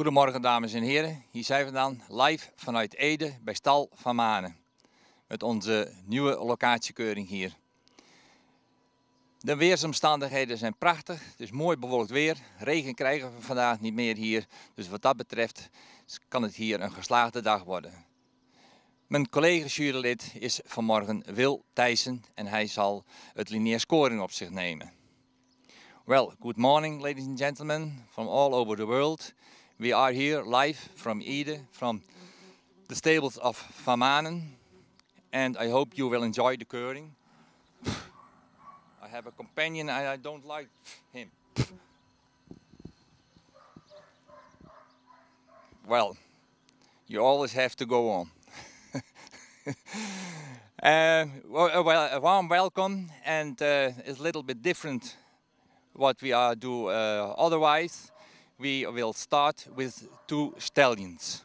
Goedemorgen dames en heren, hier zijn we dan live vanuit Ede bij Stal van Manen met onze nieuwe locatiekeuring hier. De weersomstandigheden zijn prachtig, het is mooi bewolkt weer, regen krijgen we vandaag niet meer hier, dus wat dat betreft kan het hier een geslaagde dag worden. Mijn collega-jurylid is vanmorgen Wil Thijssen en hij zal het lineair scoring op zich nemen. Well, good morning ladies and gentlemen from all over the world. We are here live from Ede, from the stables of Vamanen, and I hope you will enjoy the curling. I have a companion and I don't like him. Well, you always have to go on. Uh, uh, well, a warm welcome, and uh, it's a little bit different what we are do uh, otherwise we will start with two stallions.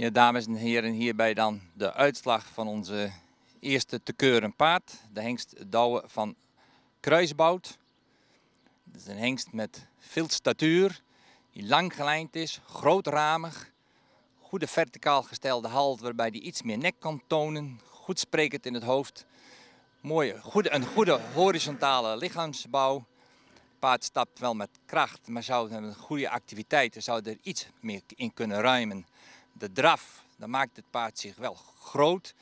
Ja, dames en heren, hierbij dan de uitslag van onze eerste te keuren paard. De hengst Douwe van Kruisbout. Dat is een hengst met veel statuur, die lang gelijnd is, grootramig. Goede verticaal gestelde halt waarbij die iets meer nek kan tonen. Goed sprekend in het hoofd. Mooie, goede, een goede horizontale lichaamsbouw. Het paard stapt wel met kracht, maar zou een goede activiteit. zou er iets meer in kunnen ruimen de draf, dan maakt het paard zich wel groot.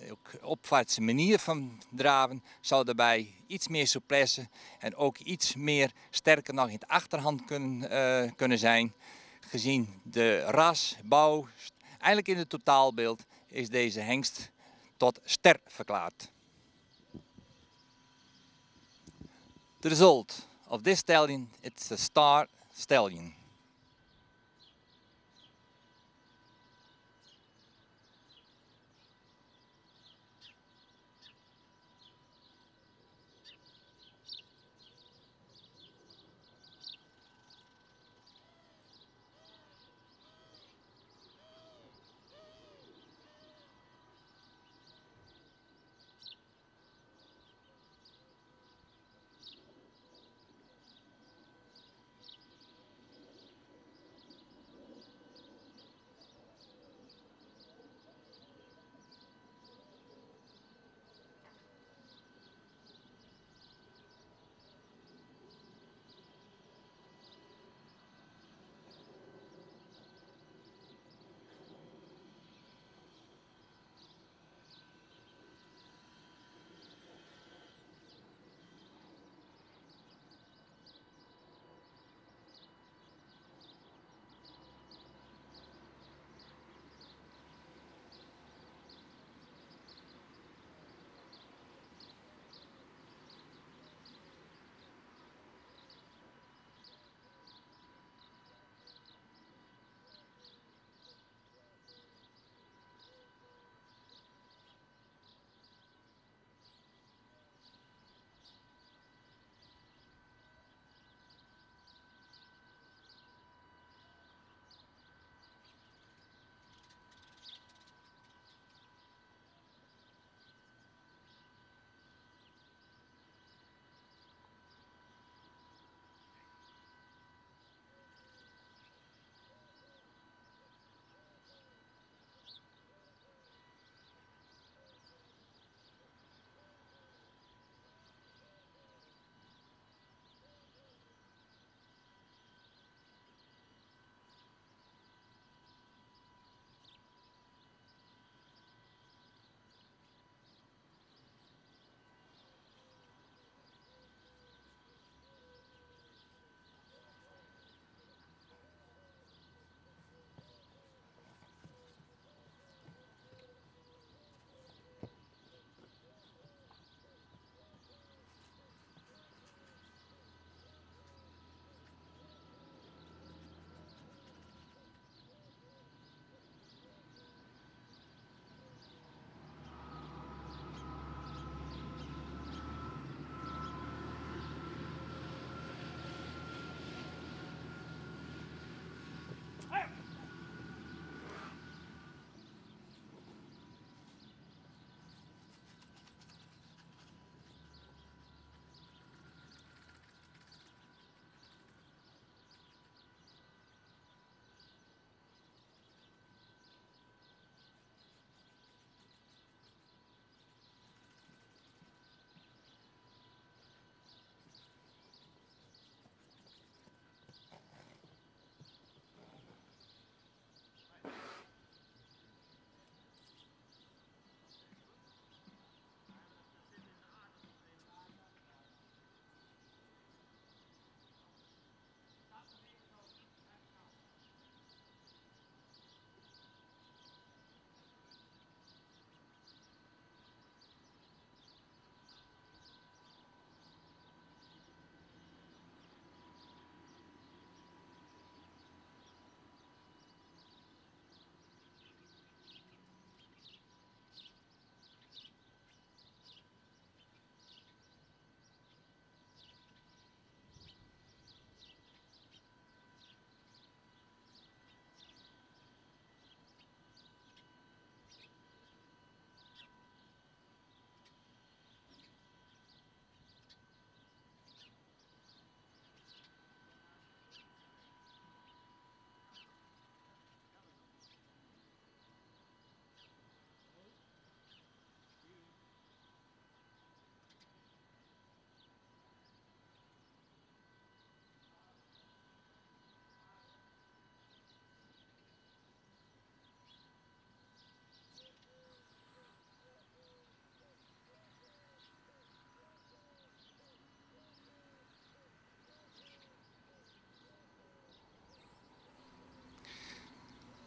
Eh, ook opvaartse manier van draven zou daarbij iets meer souplesse en ook iets meer sterker nog in het achterhand kunnen, eh, kunnen zijn. Gezien de ras, bouw, eigenlijk in het totaalbeeld is deze hengst tot ster verklaard. The result of this stallion, it's a star stallion.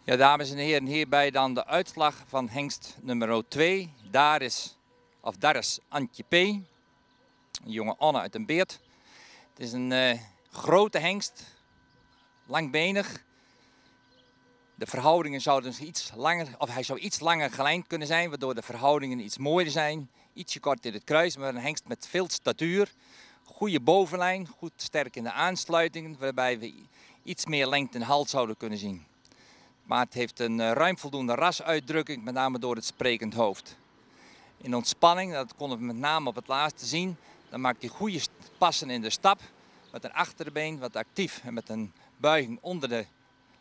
Ja, dames en heren, hierbij dan de uitslag van hengst nummer 2. Daar is, of daar is Antje P. Een jonge Anne uit een beert. Het is een eh, grote hengst, langbenig. De verhoudingen zouden iets langer, of hij zou iets langer gelijnd kunnen zijn, waardoor de verhoudingen iets mooier zijn. Ietsje kort in het kruis, maar een hengst met veel statuur. Goede bovenlijn, goed sterk in de aansluitingen, waarbij we iets meer lengte en hals zouden kunnen zien. Maar het heeft een eh, ruim voldoende rasuitdrukking, met name door het sprekend hoofd. In ontspanning, dat konden we met name op het laatste zien, dan maakt hij goede passen in de stap. Met een achterbeen wat actief en met een buiging onder de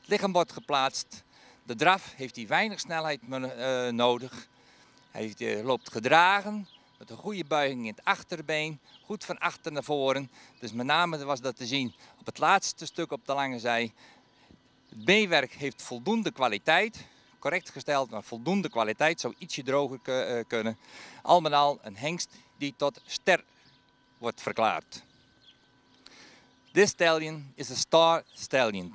lichaam wordt geplaatst. De draf heeft hij weinig snelheid eh, nodig. Hij eh, loopt gedragen, met een goede buiging in het achterbeen, goed van achter naar voren. Dus met name was dat te zien op het laatste stuk op de lange zij. Het B-werk heeft voldoende kwaliteit. Correct gesteld, maar voldoende kwaliteit. Zou ietsje droger eh, kunnen. Al een hengst die tot ster wordt verklaard. This stallion is a star stallion.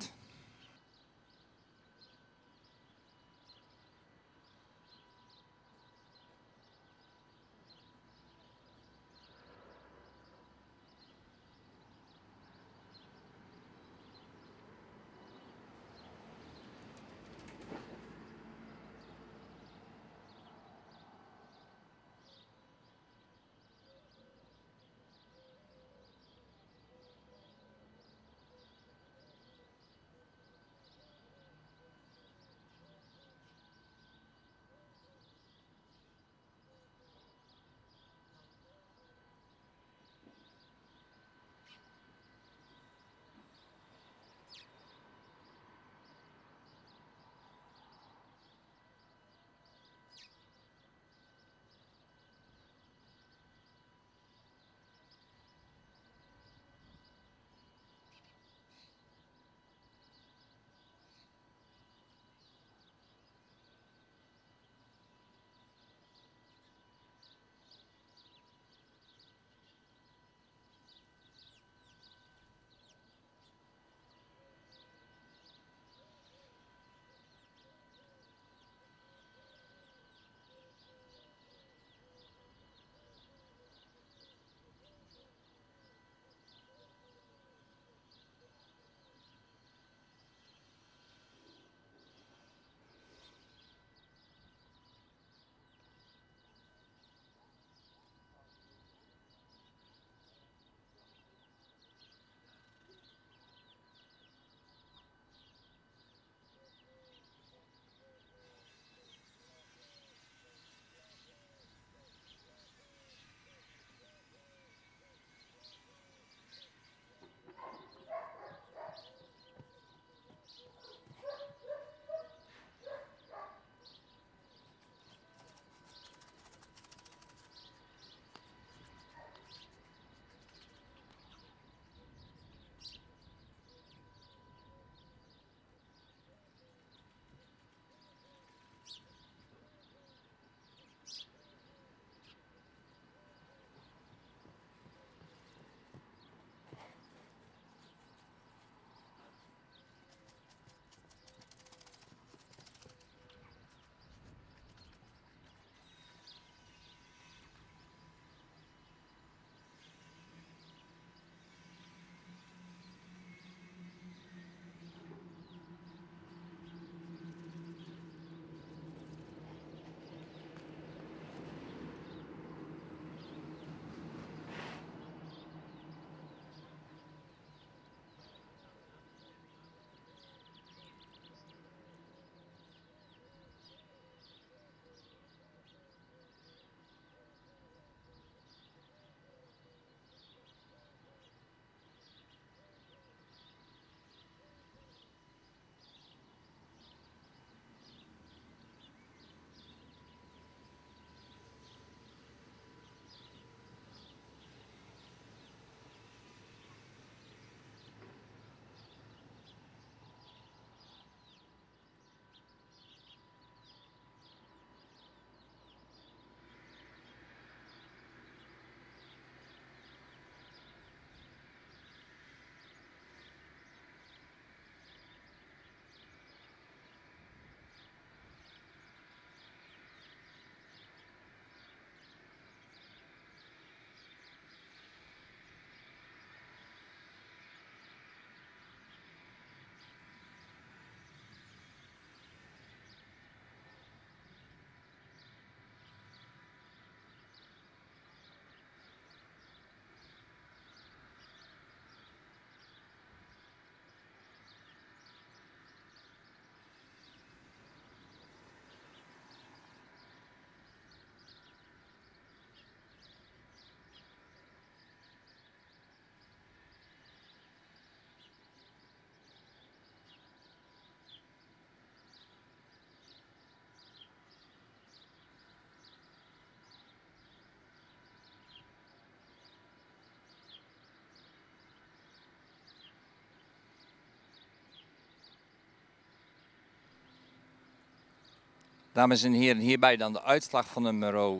Dames en heren, hierbij dan de uitslag van nummer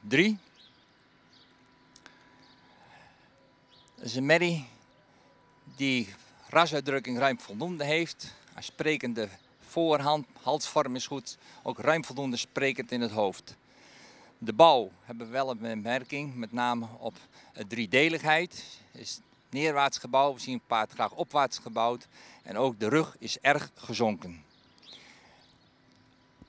3. Dat is een merrie die rasuitdrukking ruim voldoende heeft. Haar sprekende voorhand, halsvorm is goed, ook ruim voldoende sprekend in het hoofd. De bouw hebben we wel een bemerking, met name op de driedeligheid. Is neerwaarts gebouwd, we zien een paard graag opwaarts gebouwd. En ook de rug is erg gezonken.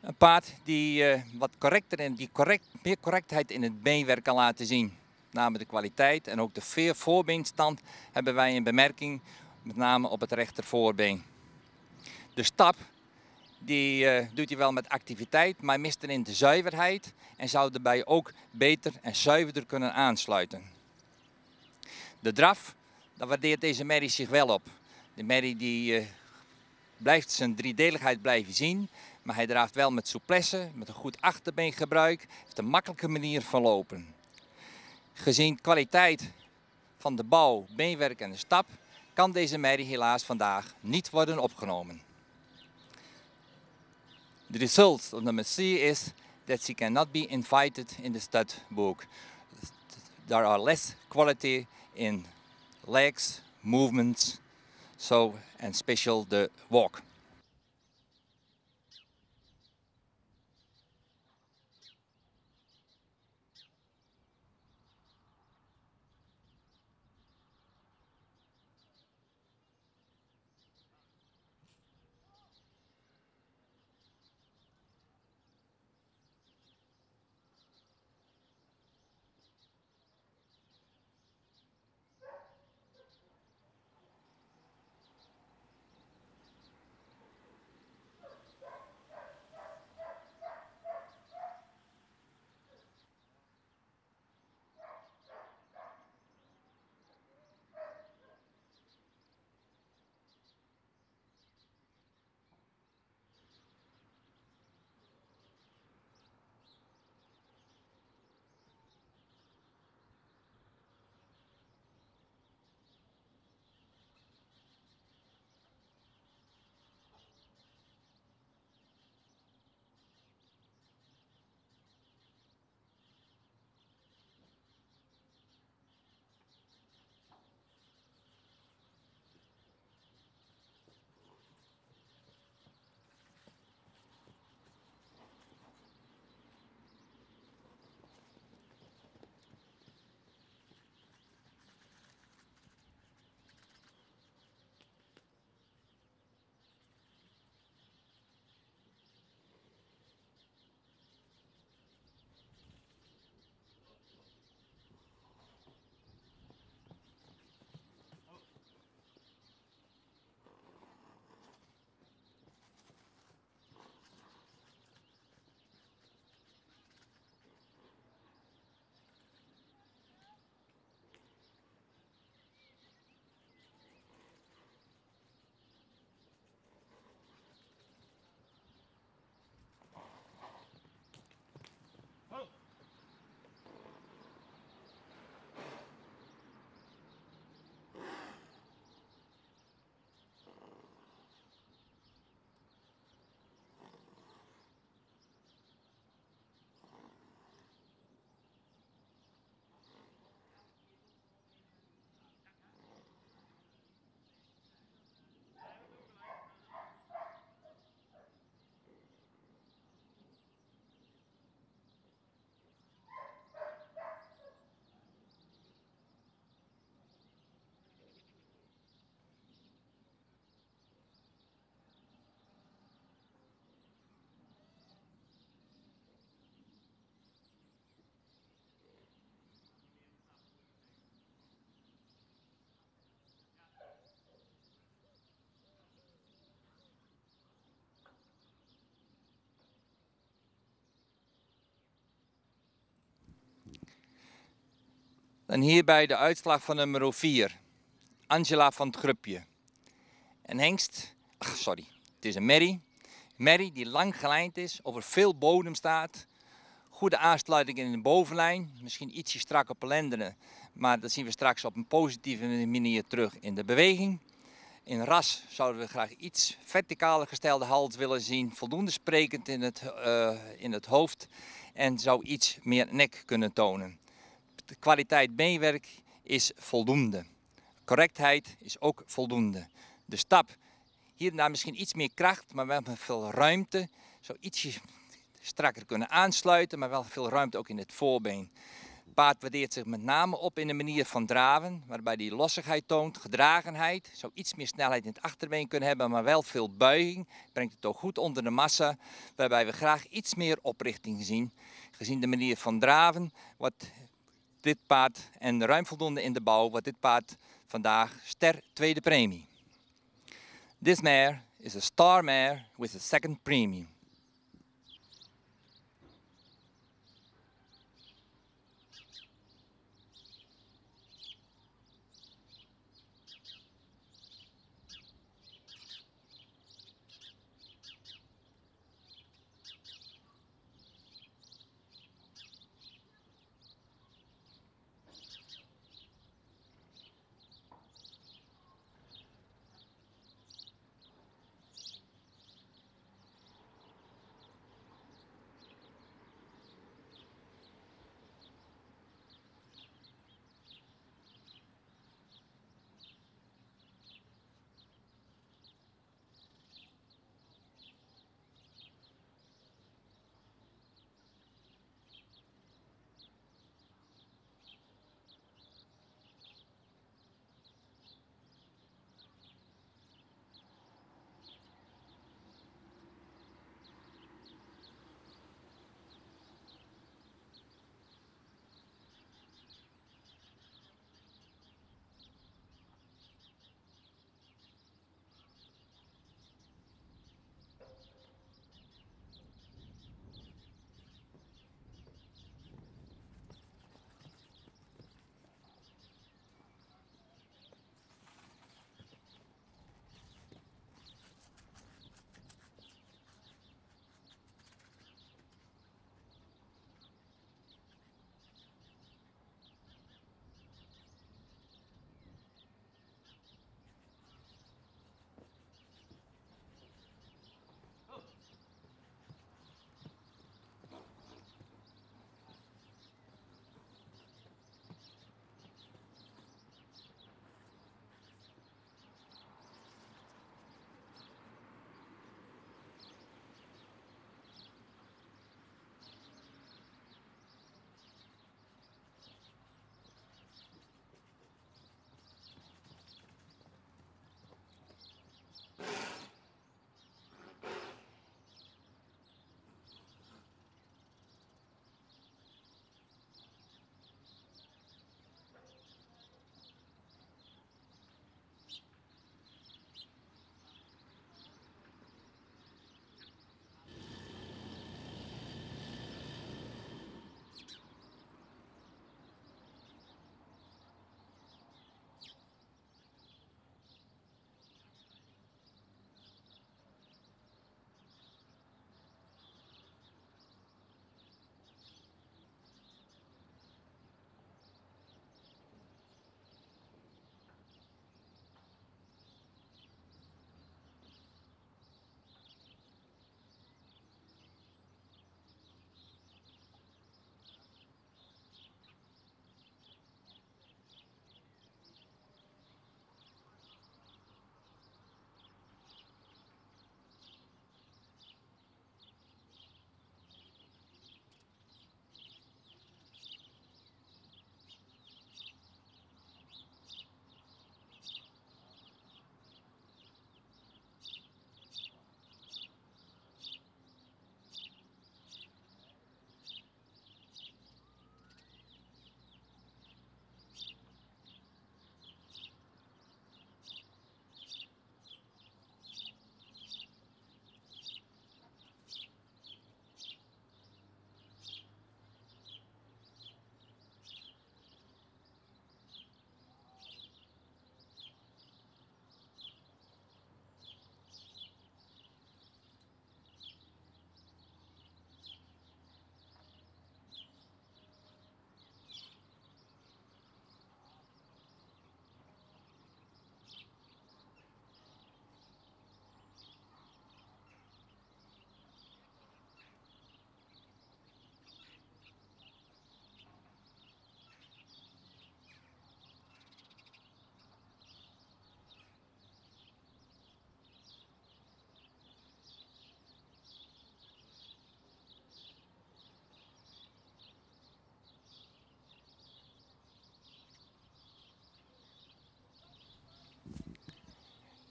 Een paard die eh, wat correcter en die correct, meer correctheid in het beenwerk kan laten zien. Namelijk de kwaliteit en ook de voorbeenstand hebben wij in bemerking, met name op het rechtervoorbeen. De stap die eh, doet hij wel met activiteit, maar mist erin de zuiverheid en zou daarbij ook beter en zuiverder kunnen aansluiten. De draf, daar waardeert deze merrie zich wel op. De merrie die eh, blijft zijn driedeligheid blijven zien maar hij draaft wel met souplesse, met een goed achterbeengebruik. Heeft een makkelijke manier van lopen. Gezien kwaliteit van de bouw, beenwerk en de stap kan deze meid helaas vandaag niet worden opgenomen. The result of number C is that she cannot be invited in the stud book. There are less quality in legs, movements, so and special the walk. Dan hierbij de uitslag van nummer 4. Angela van het Grupje. En Hengst, ach, sorry, het is een merrie. Merrie die lang gelijnd is, over veel bodem staat. Goede aansluiting in de bovenlijn. Misschien ietsje strak op lendenen. Maar dat zien we straks op een positieve manier terug in de beweging. In ras zouden we graag iets verticaler gestelde hals willen zien. Voldoende sprekend in het, eh, in het hoofd. En zou iets meer nek kunnen tonen de kwaliteit meewerk is voldoende. Correctheid is ook voldoende. De stap hierna misschien iets meer kracht, maar wel met veel ruimte. Zo ietsje strakker kunnen aansluiten, maar wel veel ruimte ook in het voorbeen. Het paard waardeert zich met name op in de manier van draven, waarbij die lossigheid toont, gedragenheid. Zou iets meer snelheid in het achterbeen kunnen hebben, maar wel veel buiging. Brengt het ook goed onder de massa, waarbij we graag iets meer oprichting zien. Gezien de manier van draven Wat dit paard en ruim voldoende in de bouw wordt dit paard vandaag ster tweede premie. This mare is a star mare with a second premium.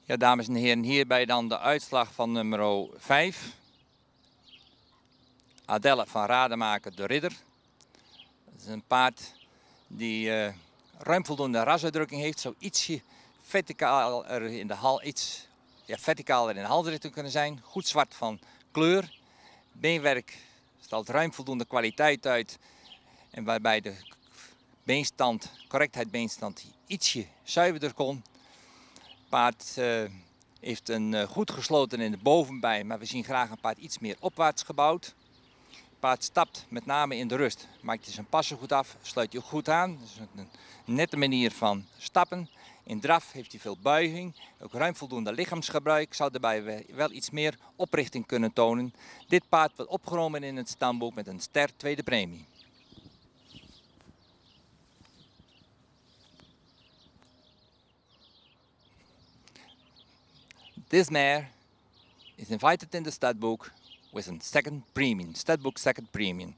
Ja, dames en heren, hierbij dan de uitslag van nummer 5. Adelle van Rademaker de Ridder. Dat is een paard die eh, ruim voldoende rasuitdrukking heeft. Zo ietsje verticaler in de hal, iets ja, verticaler in de halrichting kunnen zijn. Goed zwart van kleur. Beenwerk stelt ruim voldoende kwaliteit uit. En waarbij de beenstand, correctheid beenstand ietsje zuiverder kon paard eh, heeft een eh, goed gesloten in de bovenbij, maar we zien graag een paard iets meer opwaarts gebouwd. Het paard stapt met name in de rust, maakt hij zijn passen goed af, sluit hij goed aan. Dat is een nette manier van stappen. In draf heeft hij veel buiging, ook ruim voldoende lichaamsgebruik. Zou daarbij wel iets meer oprichting kunnen tonen. Dit paard wordt opgenomen in het stamboek met een ster tweede premie. this mare is invited in the stud book with a second premium, stud book second premium.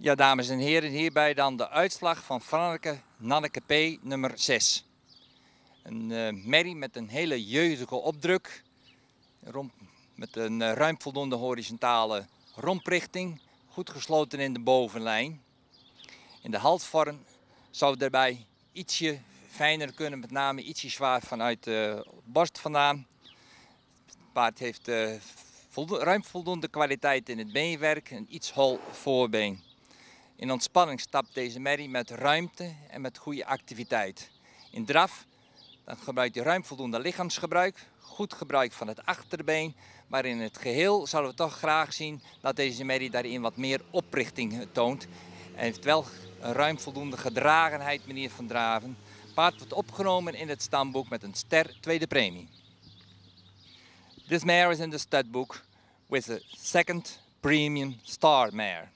Ja, dames en heren, hierbij dan de uitslag van Franke Nanneke P. nummer 6. Een uh, merrie met een hele jeugdige opdruk, romp, met een eh, ruim voldoende horizontale romprichting, goed gesloten in de bovenlijn. In de halsvorm zou daarbij ietsje fijner kunnen, met name ietsje zwaar vanuit de borst vandaan. Het paard heeft eh, ruim voldoende kwaliteit in het beenwerk en iets hol voorbeen. In ontspanning stapt deze merry met ruimte en met goede activiteit. In draf dan gebruikt hij ruim voldoende lichaamsgebruik, goed gebruik van het achterbeen. Maar in het geheel zouden we toch graag zien dat deze merry daarin wat meer oprichting toont. En heeft wel een ruim voldoende gedragenheid meneer van draven. Paard wordt opgenomen in het stamboek met een ster tweede premie. This mare is in the studbook with a second premium star mare.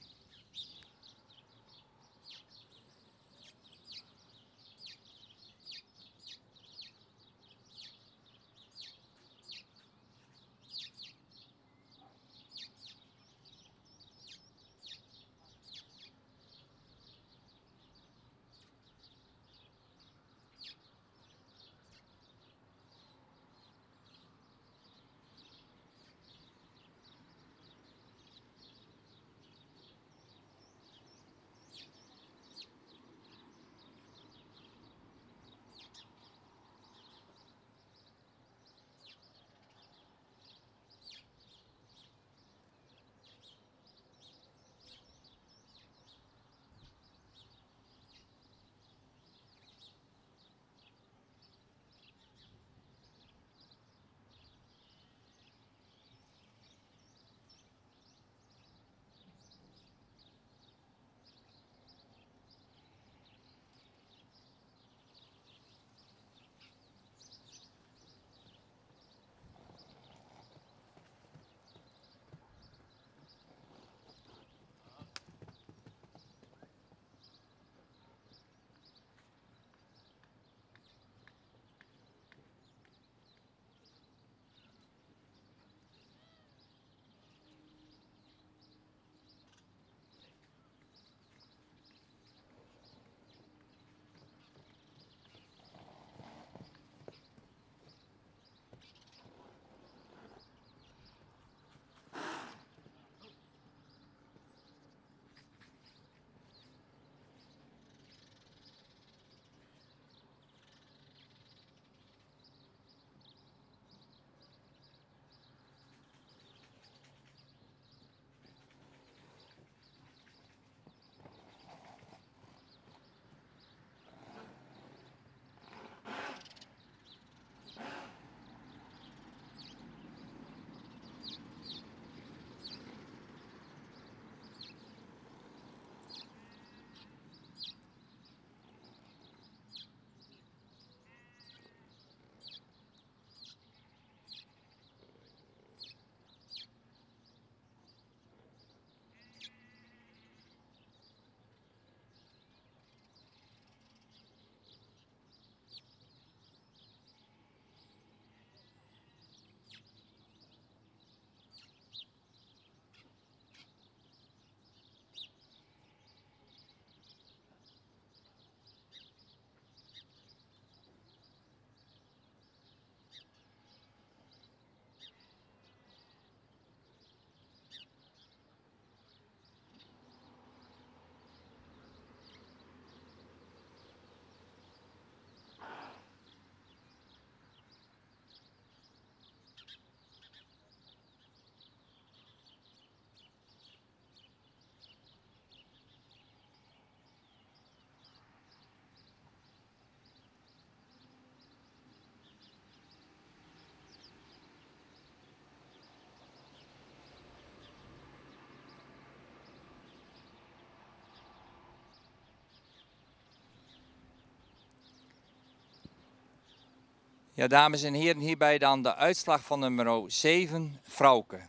Ja, dames en heren, hierbij dan de uitslag van nummer 7, Frauke.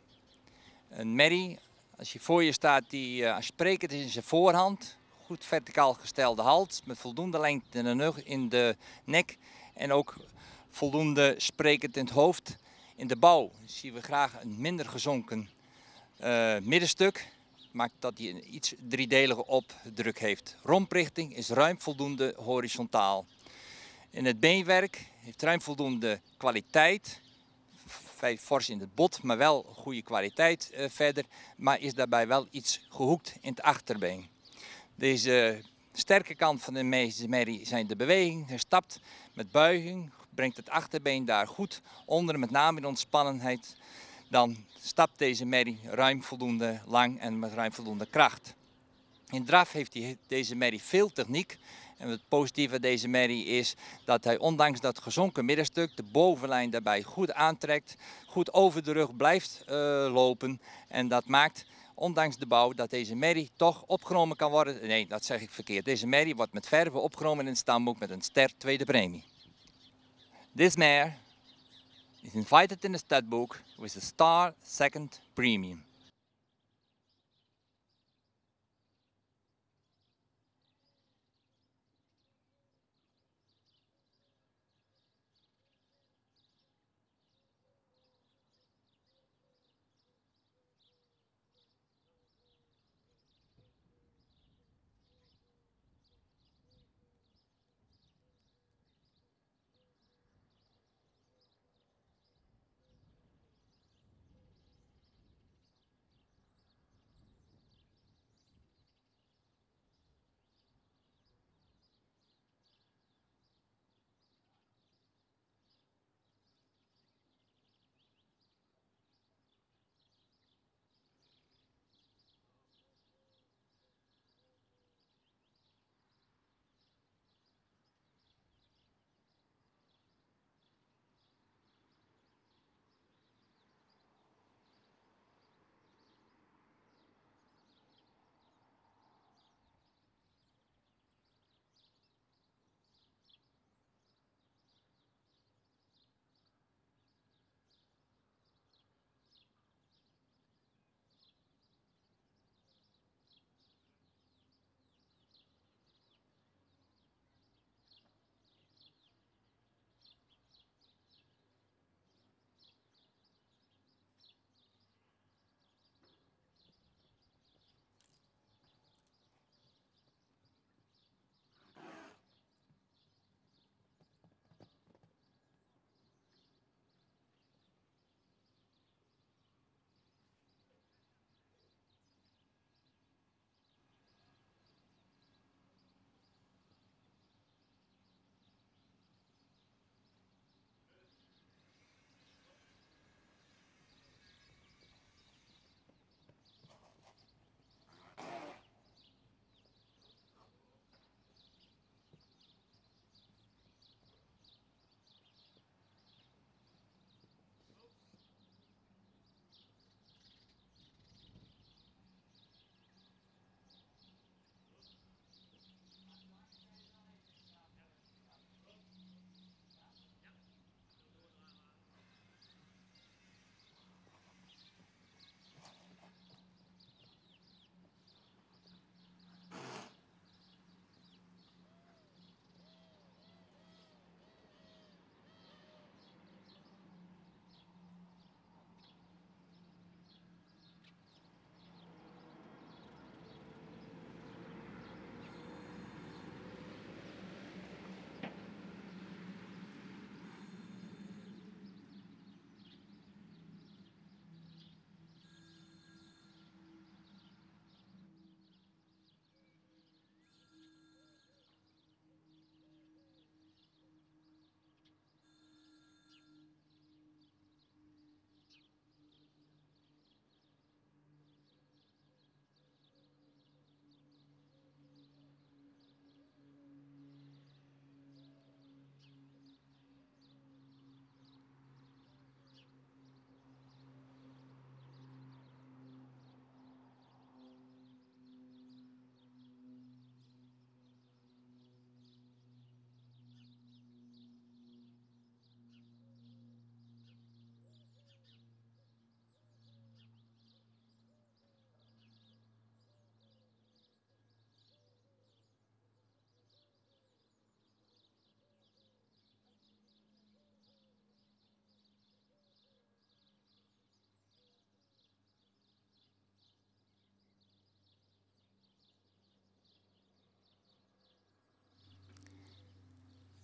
Een eh, merrie, als je voor je staat, die uh, eh, sprekend is in zijn voorhand. Goed verticaal gestelde hals, met voldoende lengte in de, in de nek. En ook voldoende sprekend in het hoofd. In de bouw zien we graag een minder gezonken eh, middenstuk. Maakt dat hij een iets driedelige opdruk heeft. Romprichting is ruim voldoende horizontaal. In het beenwerk heeft ruim voldoende kwaliteit. Vijf fors in het bot, maar wel goede kwaliteit eh, verder. Maar is daarbij wel iets gehoekt in het achterbeen. Deze sterke kant van de merrie zijn de beweging. Hij stapt met buiging, brengt het achterbeen daar goed onder, met name in ontspannenheid. Dan stapt deze merrie ruim voldoende lang en met ruim voldoende kracht. In draf heeft deze merrie veel techniek, en het positieve van deze merrie is dat hij ondanks dat gezonken middenstuk de bovenlijn daarbij goed aantrekt, goed over de rug blijft eh, lopen. En dat maakt ondanks de bouw, dat deze merrie toch opgenomen kan worden. Nee, dat zeg ik verkeerd. Deze merrie wordt met verven opgenomen in het stamboek met een ster tweede premie. This mare is invited in the stud with a star second premium.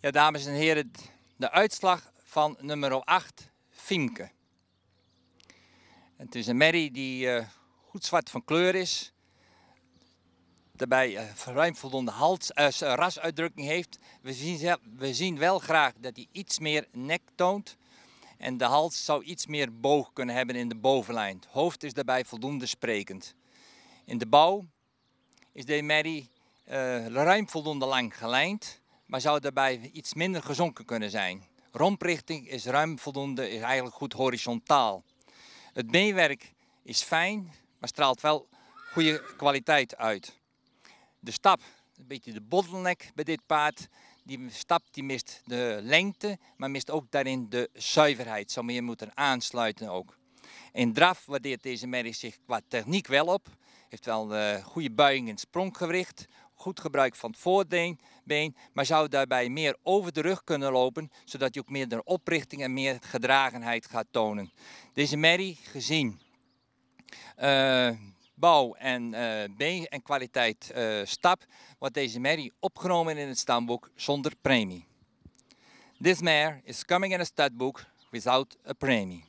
Ja, dames en heren, de uitslag van nummer 8, Fiemke. Het is een merrie die eh, goed zwart van kleur is. Daarbij eh, ruim voldoende hals, eh, rasuitdrukking heeft. We zien, we zien wel graag dat hij iets meer nek toont. En de hals zou iets meer boog kunnen hebben in de bovenlijn. Het hoofd is daarbij voldoende sprekend. In de bouw is de merrie ruim voldoende lang gelijnd maar zou daarbij iets minder gezonken kunnen zijn. Romprichting is ruim voldoende, is eigenlijk goed horizontaal. Het meewerk is fijn, maar straalt wel goede kwaliteit uit. De stap, een beetje de bottleneck bij dit paard. Die stap die mist de lengte, maar mist ook daarin de zuiverheid. Zou meer moeten aansluiten ook. In draf waardeert deze merrie zich qua techniek wel op. Heeft wel een eh, goede buiging en sprong goed gebruik van het voorbeen, maar zou daarbij meer over de rug kunnen lopen, zodat je ook meer oprichting en meer gedragenheid gaat tonen. Deze merrie gezien eh, bouw en uh, been en kwaliteit eh, stap, wordt deze merrie opgenomen in het stamboek zonder premie. This mare is coming in a studbook without a premie.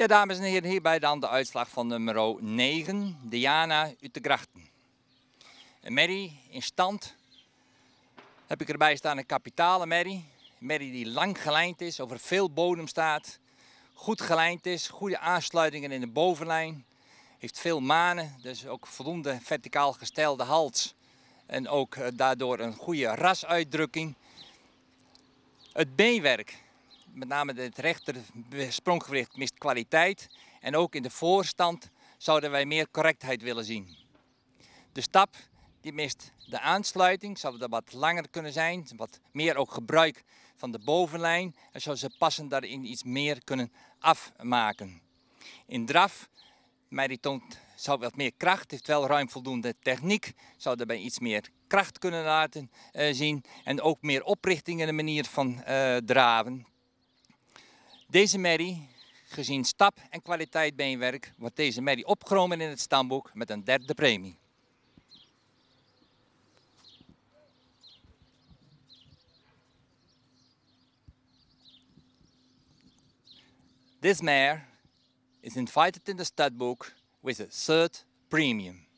Ja, dames en heren, hierbij dan de uitslag van nummer 9, Diana uit de Grachten. Een Mary in stand. Heb ik erbij staan een kapitale Mary. Mary die lang gelijnd is, over veel bodem staat. Goed gelijnd is, goede aansluitingen in de bovenlijn. Heeft veel manen, dus ook voldoende verticaal gestelde hals. En ook eh, daardoor een goede rasuitdrukking. Het B-werk met name het rechter spronggewicht mist kwaliteit. En ook in de voorstand zouden wij meer correctheid willen zien. De stap die mist de aansluiting, zou er wat langer kunnen zijn, wat meer ook gebruik van de bovenlijn. En zou ze passend daarin iets meer kunnen afmaken. In draf, Meriton zou wat meer kracht, heeft wel ruim voldoende techniek, zou daarbij iets meer kracht kunnen laten eh, zien. En ook meer oprichting in de manier van eh, draven. Deze merrie, gezien stap en kwaliteit beenwerk, wordt deze merrie opgenomen in het stamboek met een derde premie. This mare is invited in the studbook with a third premium.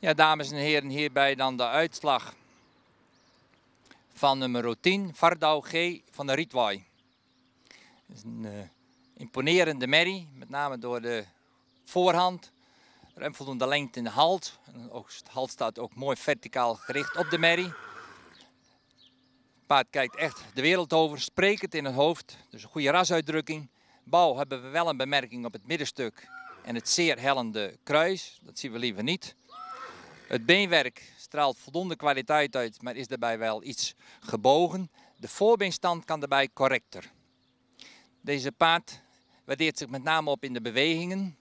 Ja, dames en heren, hierbij dan de uitslag van nummer 10, Vardau G van de Rietwaai. is een eh, imponerende merrie, met name door de voorhand. Ruim voldoende lengte in de halt. Ook, het halt staat ook mooi verticaal gericht op de merrie. Het paard kijkt echt de wereld over, sprekend in het hoofd. Dus een goede rasuitdrukking. Bouw hebben we wel een bemerking op het middenstuk en het zeer hellende kruis. Dat zien we liever niet. Het beenwerk straalt voldoende kwaliteit uit, maar is daarbij wel iets gebogen. De voorbeenstand kan daarbij correcter. Deze paard waardeert zich met name op in de bewegingen.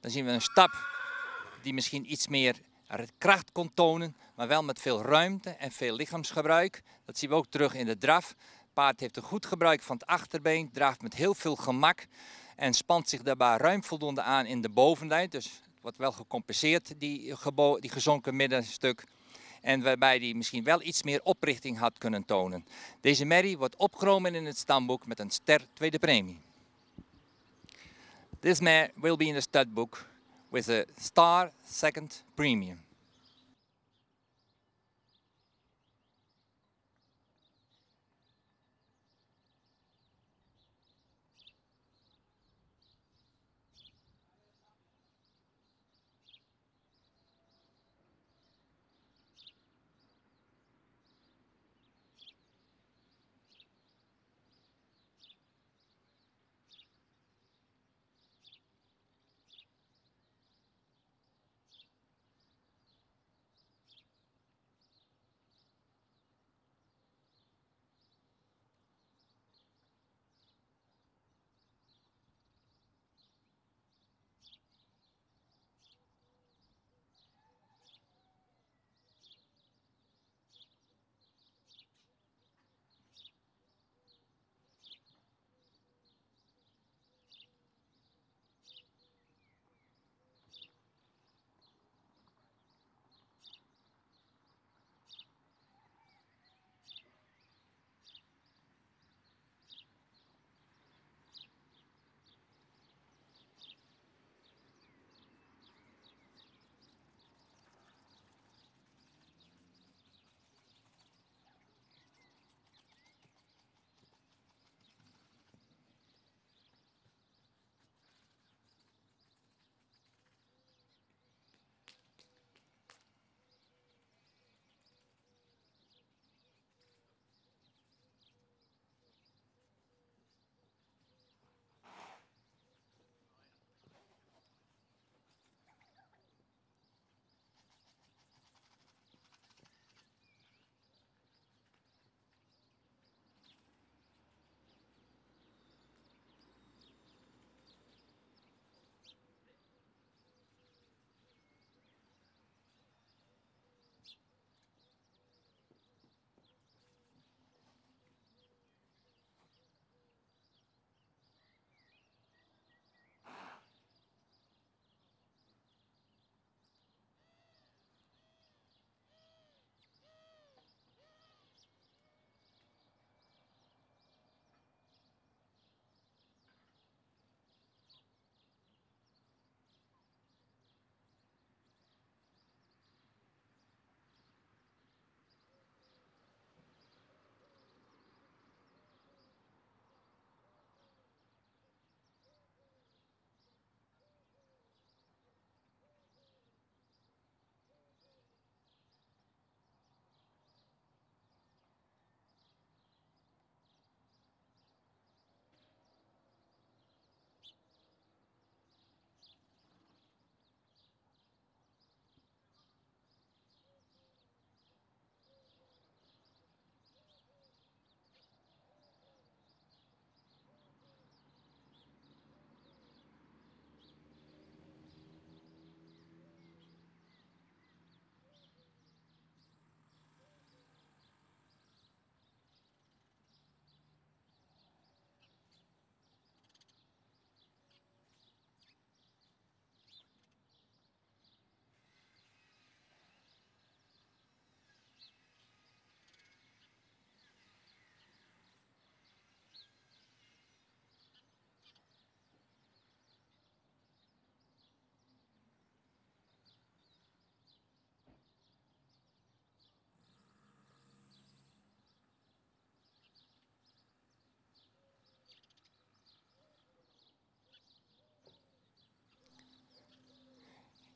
Dan zien we een stap die misschien iets meer kracht kon tonen, maar wel met veel ruimte en veel lichaamsgebruik. Dat zien we ook terug in de draf. paard heeft een goed gebruik van het achterbeen, draaft met heel veel gemak en spant zich daarbij ruim voldoende aan in de bovenlijn. Dus Wordt wel gecompenseerd, die, die gezonken middenstuk. En waarbij die misschien wel iets meer oprichting had kunnen tonen. Deze merrie wordt opgenomen in het stamboek met een ster tweede premie. This mare will be in the studbook with a star second premium.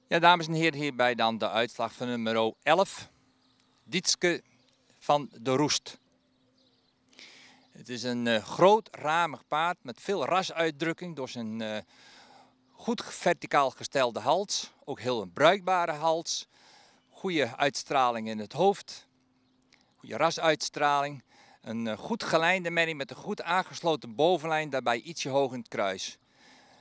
Ja, dames en heren, hierbij dan de uitslag van nummer 11. Dietske van de Roest. Het is een eh, groot ramig paard met veel rasuitdrukking door zijn eh, goed verticaal gestelde hals. Ook heel een bruikbare hals. Goede uitstraling in het hoofd. Goede rasuitstraling. Een eh, goed gelijnde merrie met een goed aangesloten bovenlijn, daarbij ietsje hoog in het kruis.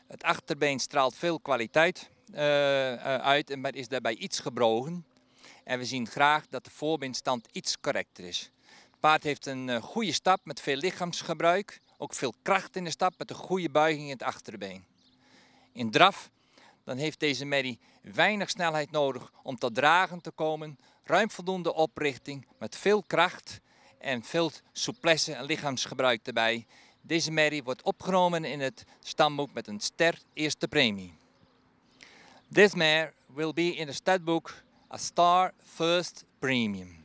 Het achterbeen straalt veel kwaliteit. Eh, eh, uit, maar is daarbij iets gebroken. En we zien graag dat de voorbindstand iets correcter is. Het paard heeft een eh, goede stap met veel lichaamsgebruik. Ook veel kracht in de stap met een goede buiging in het achterbeen. In draf dan heeft deze merrie weinig snelheid nodig om tot dragen te komen. Ruim voldoende oprichting met veel kracht en veel souplesse en lichaamsgebruik erbij. Deze merrie wordt opgenomen in het stamboek met een ster eerste premie. This mare will be in the stud book a star first premium.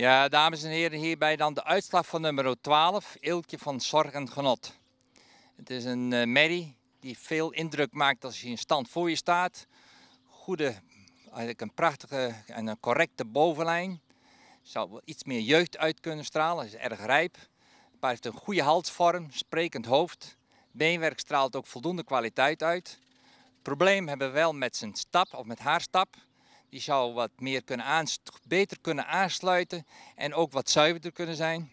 Ja, dames en heren, hierbij dan de uitslag van nummer 12, Eeltje van Zorg en Genot. Het is een uh, merrie die veel indruk maakt als je in stand voor je staat. Goede, eigenlijk een prachtige en een correcte bovenlijn. Zou wel iets meer jeugd uit kunnen stralen, is erg rijp. maar heeft een goede halsvorm, sprekend hoofd. Beenwerk straalt ook voldoende kwaliteit uit. Probleem hebben we wel met zijn stap of met haar stap. Die zou wat meer kunnen beter kunnen aansluiten en ook wat zuiverder kunnen zijn.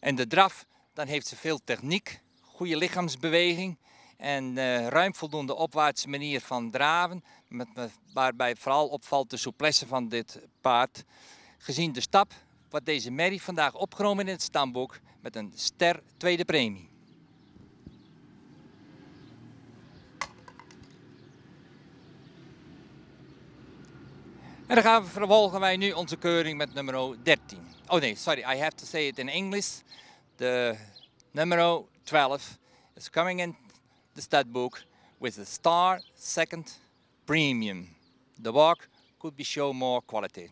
En de draf, dan heeft ze veel techniek, goede lichaamsbeweging en eh, ruim voldoende opwaartse manier van draven. Met, waarbij vooral opvalt de souplesse van dit paard. Gezien de stap wat deze Mary vandaag opgenomen in het stamboek met een ster tweede premie. En dan gaan we, vervolgen wij nu onze keuring met nummer 13. Oh nee, sorry, I have to say it in English. De nummer 12 is coming in the studbook with a star second premium. The walk could be show more quality.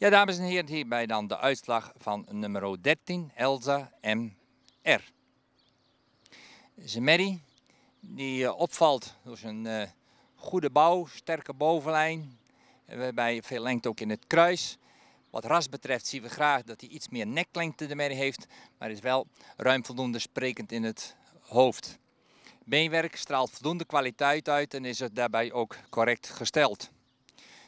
Ja, dames en heren, hierbij dan de uitslag van nummer 13, Elsa M.R. merrie die eh, opvalt door zijn eh, goede bouw, sterke bovenlijn, eh, waarbij veel lengte ook in het kruis. Wat ras betreft zien we graag dat hij iets meer neklengte ermee heeft, maar is wel ruim voldoende sprekend in het hoofd. Beenwerk straalt voldoende kwaliteit uit en is er daarbij ook correct gesteld.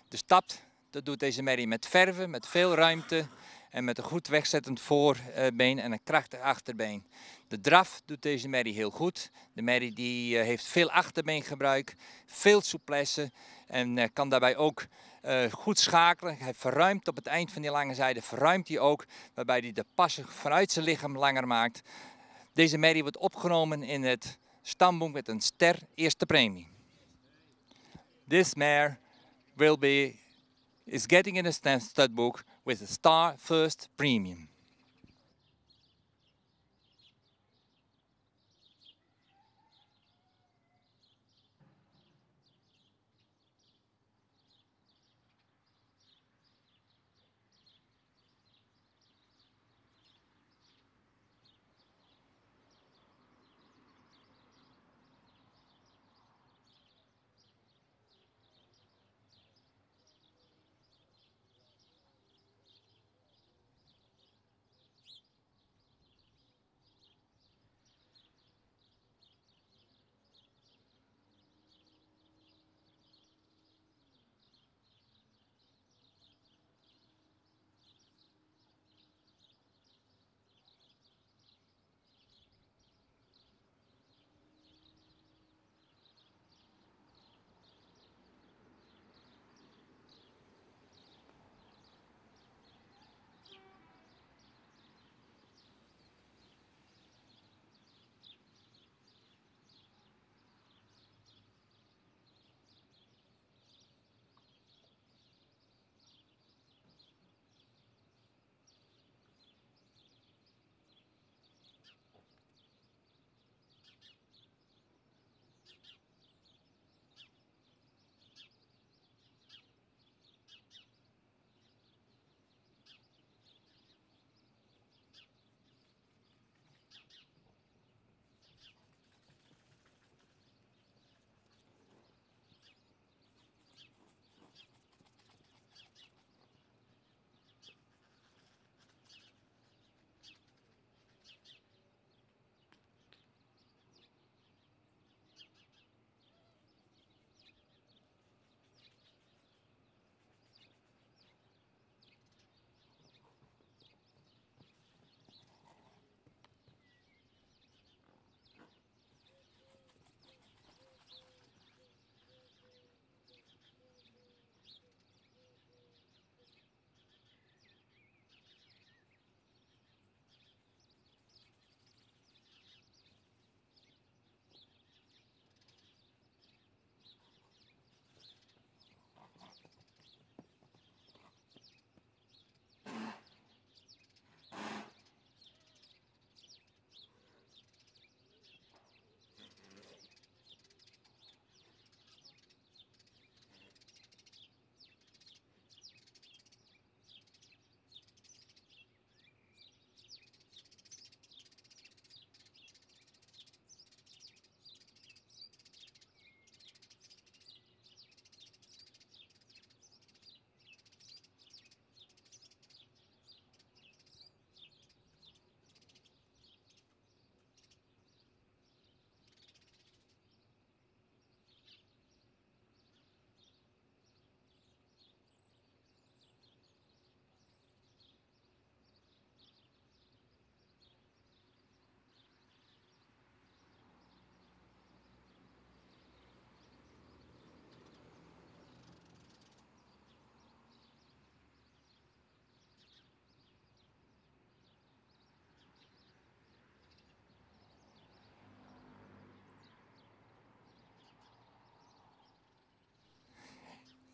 De stap dat doet deze merrie met verven, met veel ruimte en met een goed wegzettend voorbeen en een krachtig achterbeen. De draf doet deze merrie heel goed. De merrie die eh, heeft veel achterbeengebruik, veel souplesse en eh, kan daarbij ook eh, goed schakelen. Hij verruimt op het eind van die lange zijde, verruimt hij ook, waarbij hij de passen vanuit zijn lichaam langer maakt. Deze merrie wordt opgenomen in het stamboom met een ster eerste premie. This mare will be is getting in a stud book with a star first premium.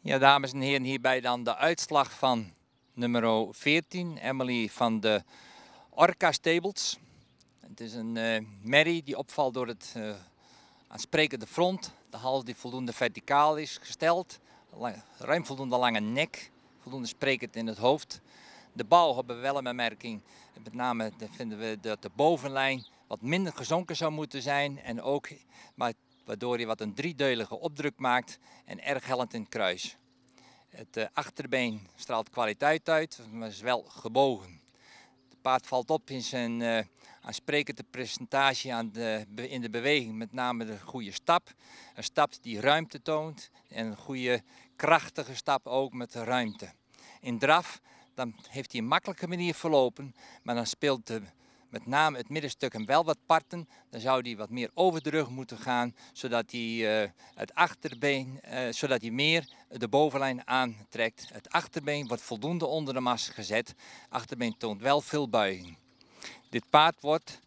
Ja, dames en heren, hierbij dan de uitslag van nummer 14, Emily van de Orca Stables. Het is een uh, merrie die opvalt door het eh, aansprekende front, de hals die voldoende verticaal is gesteld, ruim voldoende lange nek, voldoende sprekend in het hoofd. De bouw hebben we wel een bemerking, met name vinden we dat de bovenlijn wat minder gezonken zou moeten zijn en ook, maar waardoor hij wat een driedelige opdruk maakt en erg hellend in het kruis. Het eh, achterbeen straalt kwaliteit uit, maar is wel gebogen. Het paard valt op in zijn eh, aansprekende presentatie aan de, in de beweging, met name de goede stap. Een stap die ruimte toont en een goede krachtige stap ook met ruimte. In draf dan heeft hij een makkelijke manier verlopen, maar dan speelt de met name het middenstuk hem wel wat parten. Dan zou hij wat meer over de rug moeten gaan, zodat hij eh, het achterbeen, eh, zodat hij meer de bovenlijn aantrekt. Het achterbeen wordt voldoende onder de mas gezet. Achterbeen toont wel veel buiging. Dit paard wordt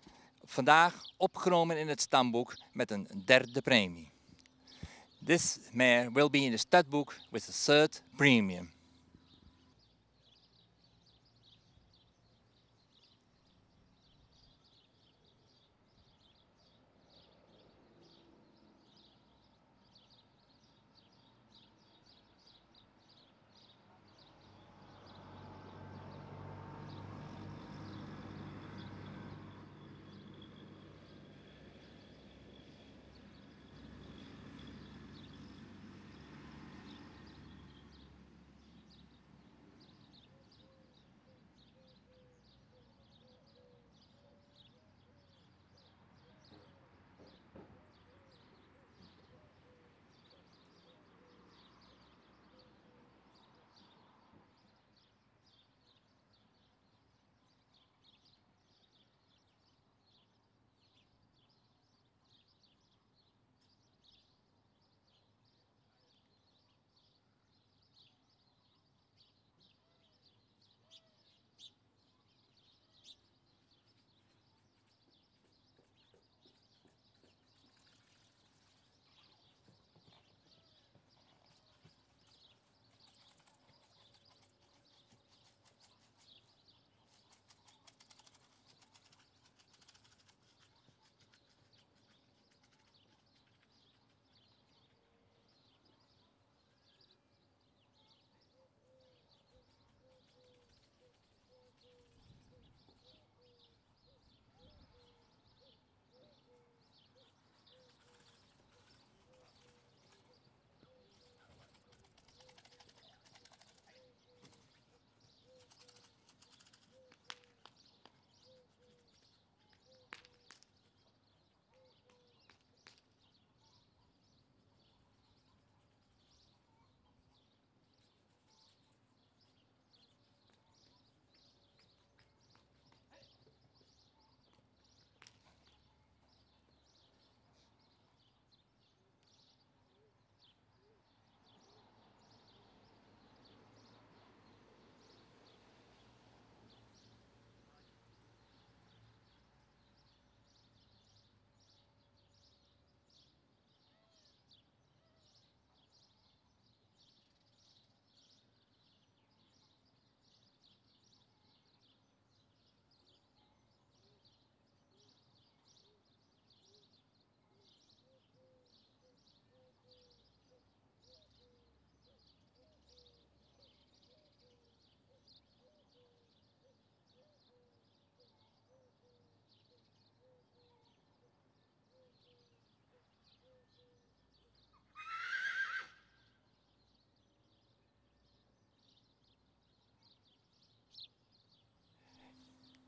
vandaag opgenomen in het stamboek met een derde premie. This mare will be in the studbook with a third premium.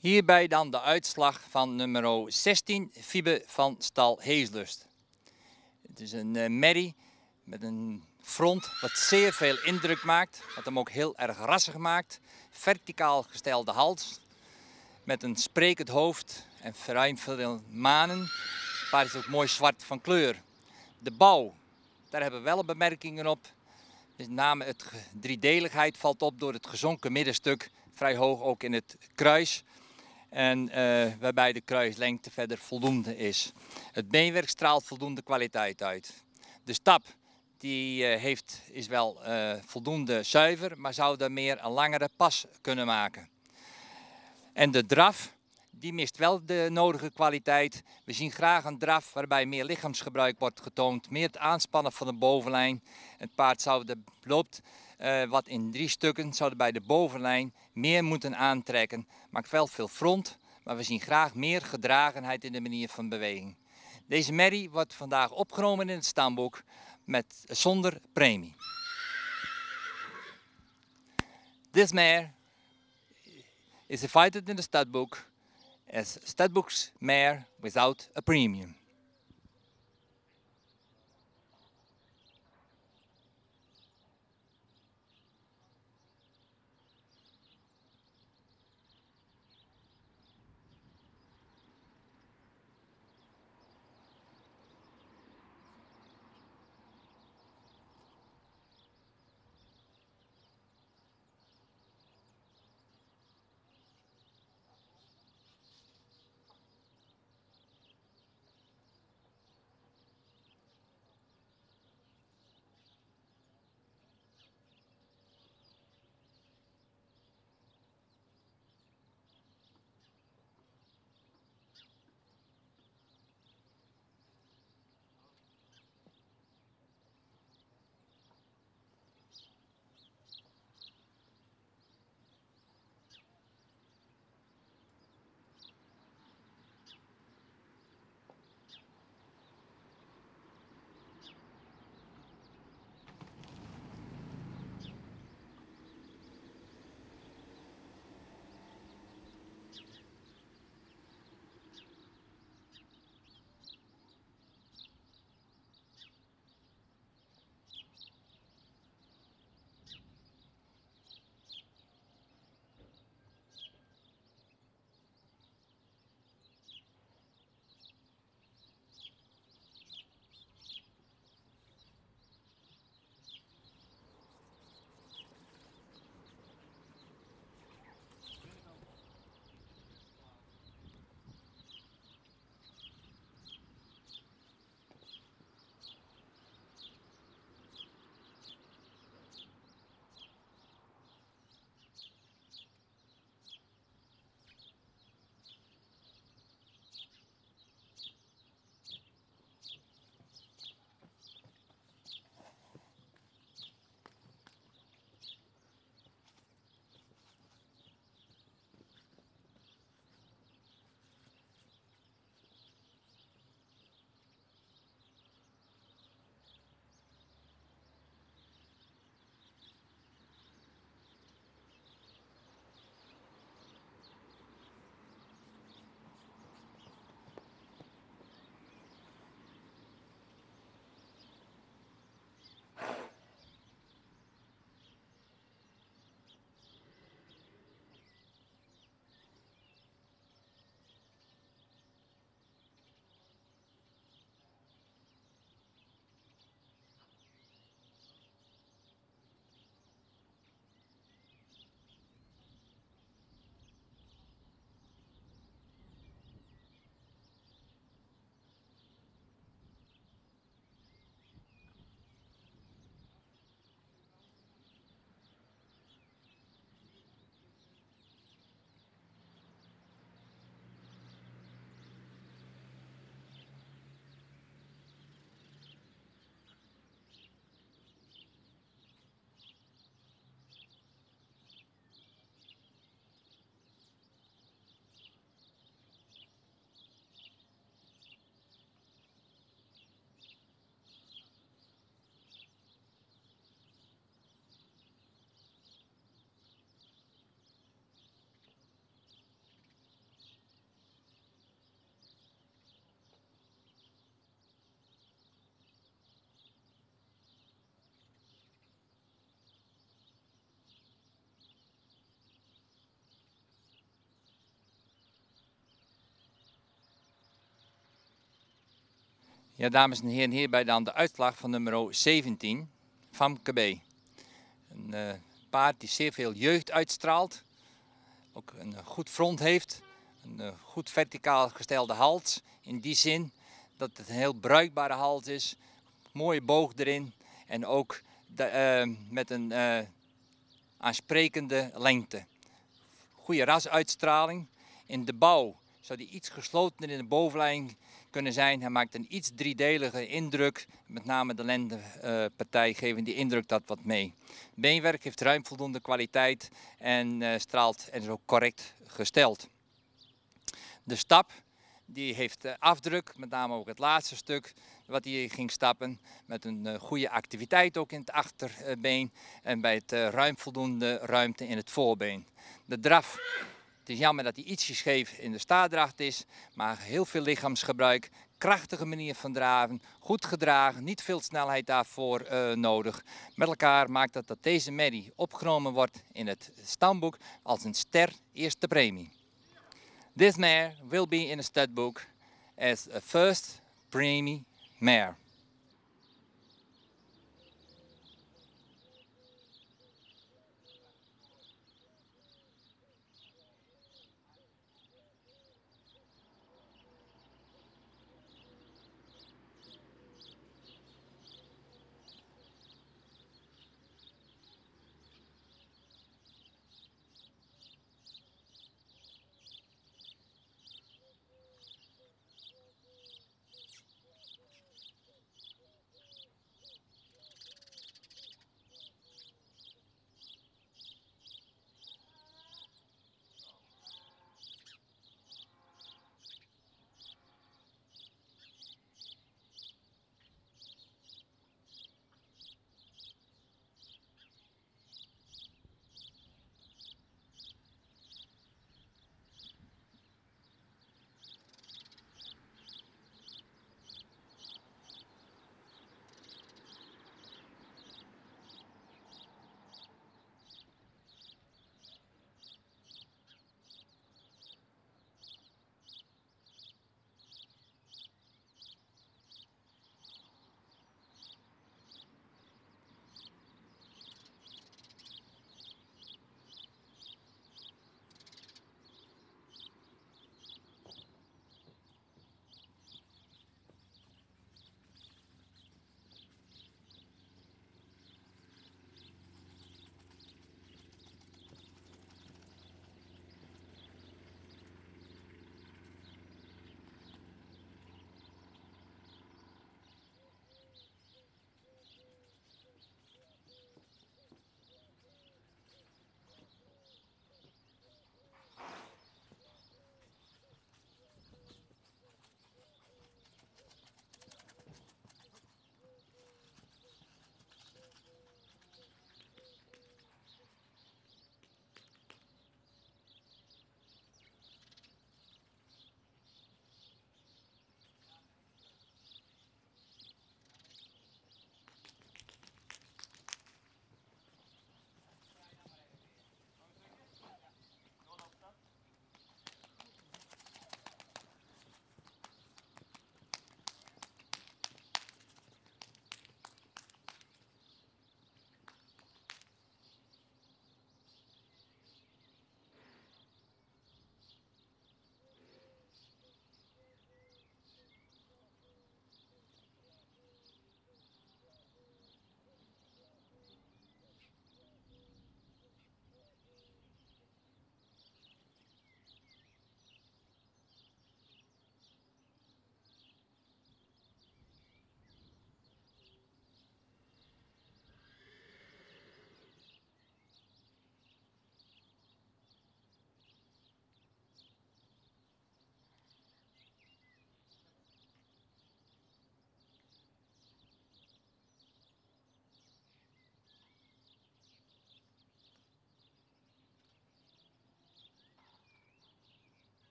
Hierbij dan de uitslag van nummer 16, Fibe van Stal Heeslust. Het is een uh, merrie met een front wat zeer veel indruk maakt, wat hem ook heel erg rassig maakt. Verticaal gestelde hals, met een sprekend hoofd en vrij veel manen. Het paard is ook mooi zwart van kleur. De bouw, daar hebben we wel bemerkingen op. Met name het driedeligheid valt op door het gezonken middenstuk, vrij hoog ook in het kruis en eh, waarbij de kruislengte verder voldoende is. Het beenwerk straalt voldoende kwaliteit uit. De stap die eh, heeft, is wel eh, voldoende zuiver, maar zou daar meer een langere pas kunnen maken. En de draf, die mist wel de nodige kwaliteit. We zien graag een draf waarbij meer lichaamsgebruik wordt getoond, meer het aanspannen van de bovenlijn. Het paard zou de, loopt eh, wat in drie stukken zouden bij de bovenlijn meer moeten aantrekken. Maakt wel veel front, maar we zien graag meer gedragenheid in de manier van beweging. Deze merrie wordt vandaag opgenomen in het stamboek met, zonder premie. This mare is invited in the studbook as studbook's mare without a premium. Ja, dames en heren, hierbij dan de uitslag van nummer 17, van KB. Een eh, paard die zeer veel jeugd uitstraalt, ook een eh, goed front heeft, een eh, goed verticaal gestelde hals. In die zin dat het een heel bruikbare hals is, mooie boog erin en ook met een aansprekende lengte. Goede rasuitstraling. In de bouw zou die iets geslotener in de bovenlijn kunnen zijn. Hij maakt een iets driedelige indruk. Met name de lentepartij geven die indruk dat wat mee. Beenwerk heeft ruim voldoende kwaliteit en eh, straalt en is ook correct gesteld. De stap die heeft eh, afdruk, met name ook het laatste stuk wat hij ging stappen. Met een eh, goede activiteit ook in het achterbeen en bij het ruim voldoende ruimte in het voorbeen. De draf het is jammer dat hij ietsje scheef in de staardracht is, maar heel veel lichaamsgebruik, krachtige manier van draven, goed gedragen, niet veel snelheid daarvoor eh, nodig. Met elkaar maakt dat dat deze merrie opgenomen wordt in het stamboek als een ster eerste premie. This mare will be in the stud book as a first premie mare.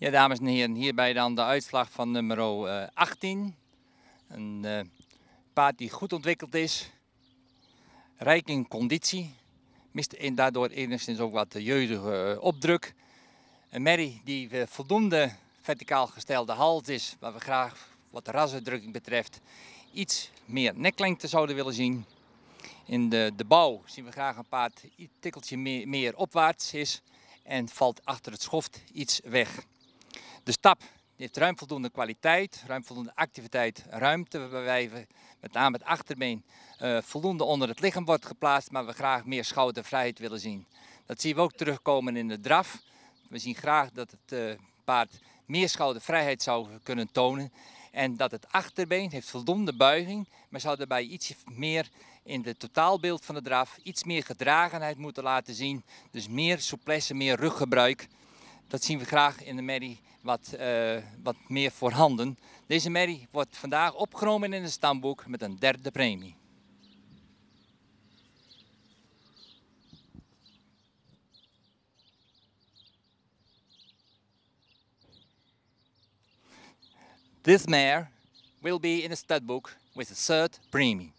Ja, dames en heren, hierbij dan de uitslag van nummer 18. Eh, een eh, paard die goed ontwikkeld is, rijk in conditie, mist daardoor enigszins ook wat eh, jeugdige opdruk. Een merrie die voldoende verticaal gestelde halt is, waar we graag wat de rasuitdrukking betreft iets meer neklengte zouden willen zien. In de, de bouw zien we graag een paard een tikkeltje meer, meer opwaarts is en valt achter het schoft iets weg. De stap heeft ruim voldoende kwaliteit, ruim voldoende activiteit, ruimte. Waarbij we met name het achterbeen eh, voldoende onder het lichaam wordt geplaatst, maar we graag meer schoudervrijheid willen zien. Dat zien we ook terugkomen in de draf. We zien graag dat het eh, paard meer schoudervrijheid zou kunnen tonen. En dat het achterbeen heeft voldoende buiging, maar zou daarbij iets meer in het totaalbeeld van de draf, iets meer gedragenheid moeten laten zien. Dus meer souplesse, meer ruggebruik. Dat zien we graag in de merrie wat, eh, wat meer voorhanden. Deze merrie wordt vandaag opgenomen in het stamboek met een derde premie. This mare will be in the stud book with a third premie.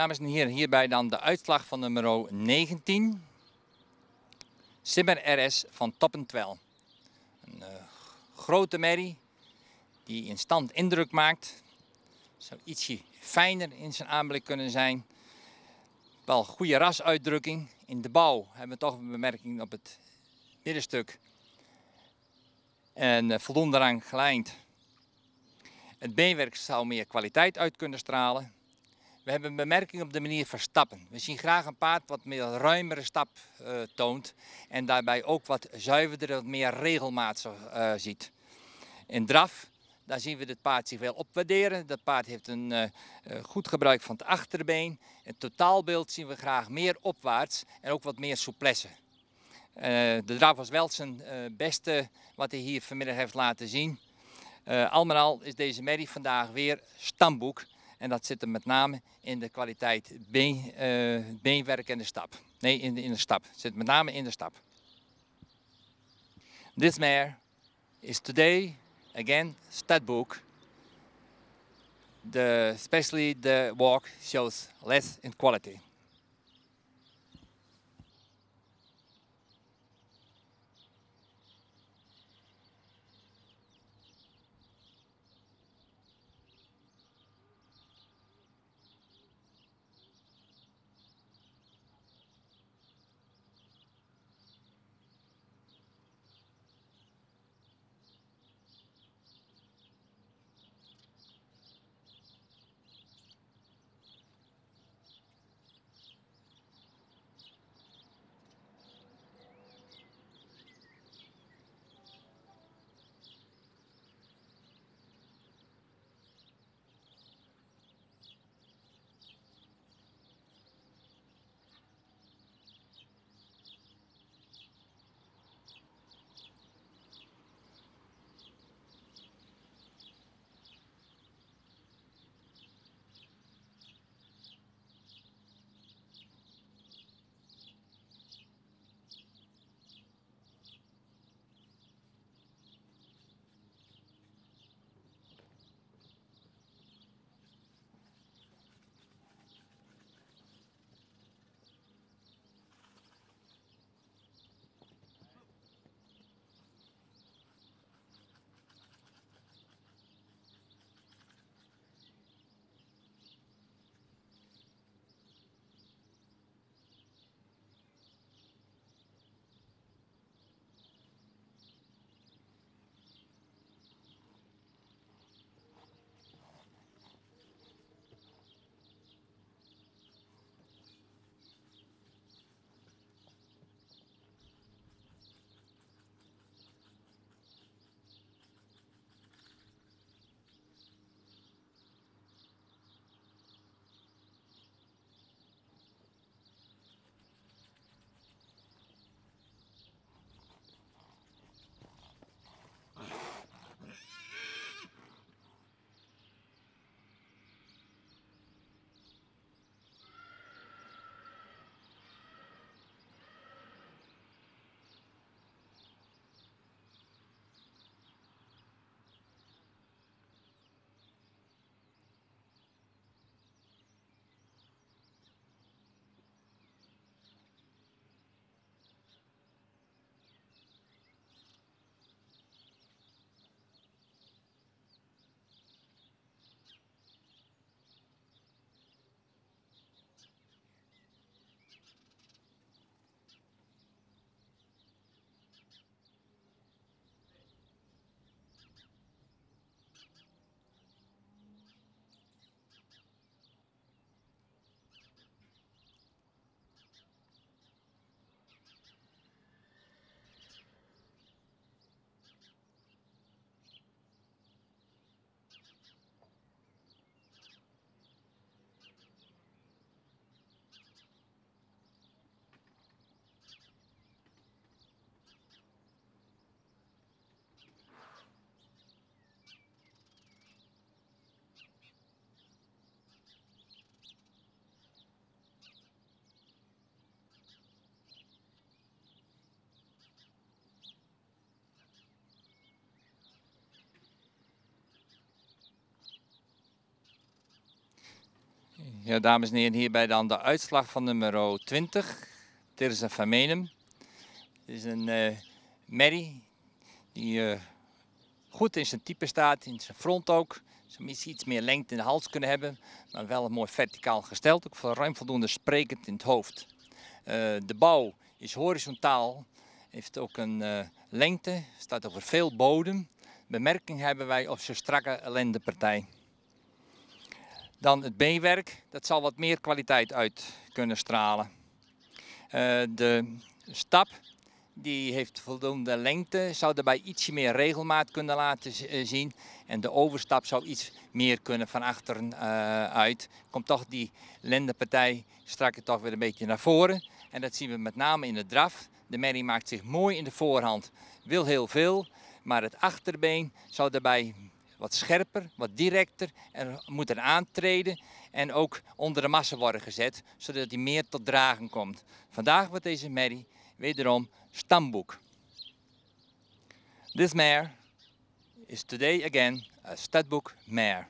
Dames en heren, hierbij dan de uitslag van nummer 19. Simmer RS van Toppentwel. Een eh, grote merrie die in stand indruk maakt. Zou ietsje fijner in zijn aanblik kunnen zijn. Wel goede rasuitdrukking. In de bouw hebben we toch een bemerking op het middenstuk. En eh, voldoende rang gelijnd. Het beenwerk zou meer kwaliteit uit kunnen stralen. We hebben een bemerking op de manier van stappen. We zien graag een paard wat meer ruimere stap eh, toont en daarbij ook wat zuiverder, wat meer regelmatig eh, ziet. In draf, daar zien we het paard zich wel opwaarderen. Dat paard heeft een eh, goed gebruik van het achterbeen. In totaalbeeld zien we graag meer opwaarts en ook wat meer souplesse. de draf was wel zijn beste wat hij hier vanmiddag heeft laten zien. al met al is deze merrie vandaag weer stamboek. En dat zit er met name in de kwaliteit been, uh, beenwerk en de stap. Nee, in de, in stap. Het zit met name in de stap. This mare is today again stadbook. The, especially the walk shows less in quality. Ja, dames en heren, hierbij dan de uitslag van nummer 20, Terza Famenum. Het is een uh, merrie die eh, goed in zijn type staat, in zijn front ook. Ze misschien iets meer lengte in de hals kunnen hebben, maar wel mooi verticaal gesteld. Ook ruim voldoende sprekend in het hoofd. Eh, de bouw is horizontaal, heeft ook een uh, lengte, staat over veel bodem. Bemerking hebben wij op zijn strakke ellendepartij. Dan het beenwerk dat zal wat meer kwaliteit uit kunnen stralen. Eh, de stap, die heeft voldoende lengte, zou daarbij ietsje meer regelmaat kunnen laten eh, zien. En de overstap zou iets meer kunnen van achteren eh, uit. Komt toch die lendenpartij strakker toch weer een beetje naar voren. En dat zien we met name in de draf. De merrie maakt zich mooi in de voorhand, wil heel veel. Maar het achterbeen zou daarbij wat scherper, wat directer en moet er aantreden en ook onder de massa worden gezet, zodat die meer tot dragen komt. Vandaag wordt deze merrie wederom stamboek. This mare is today again a stadboek mare.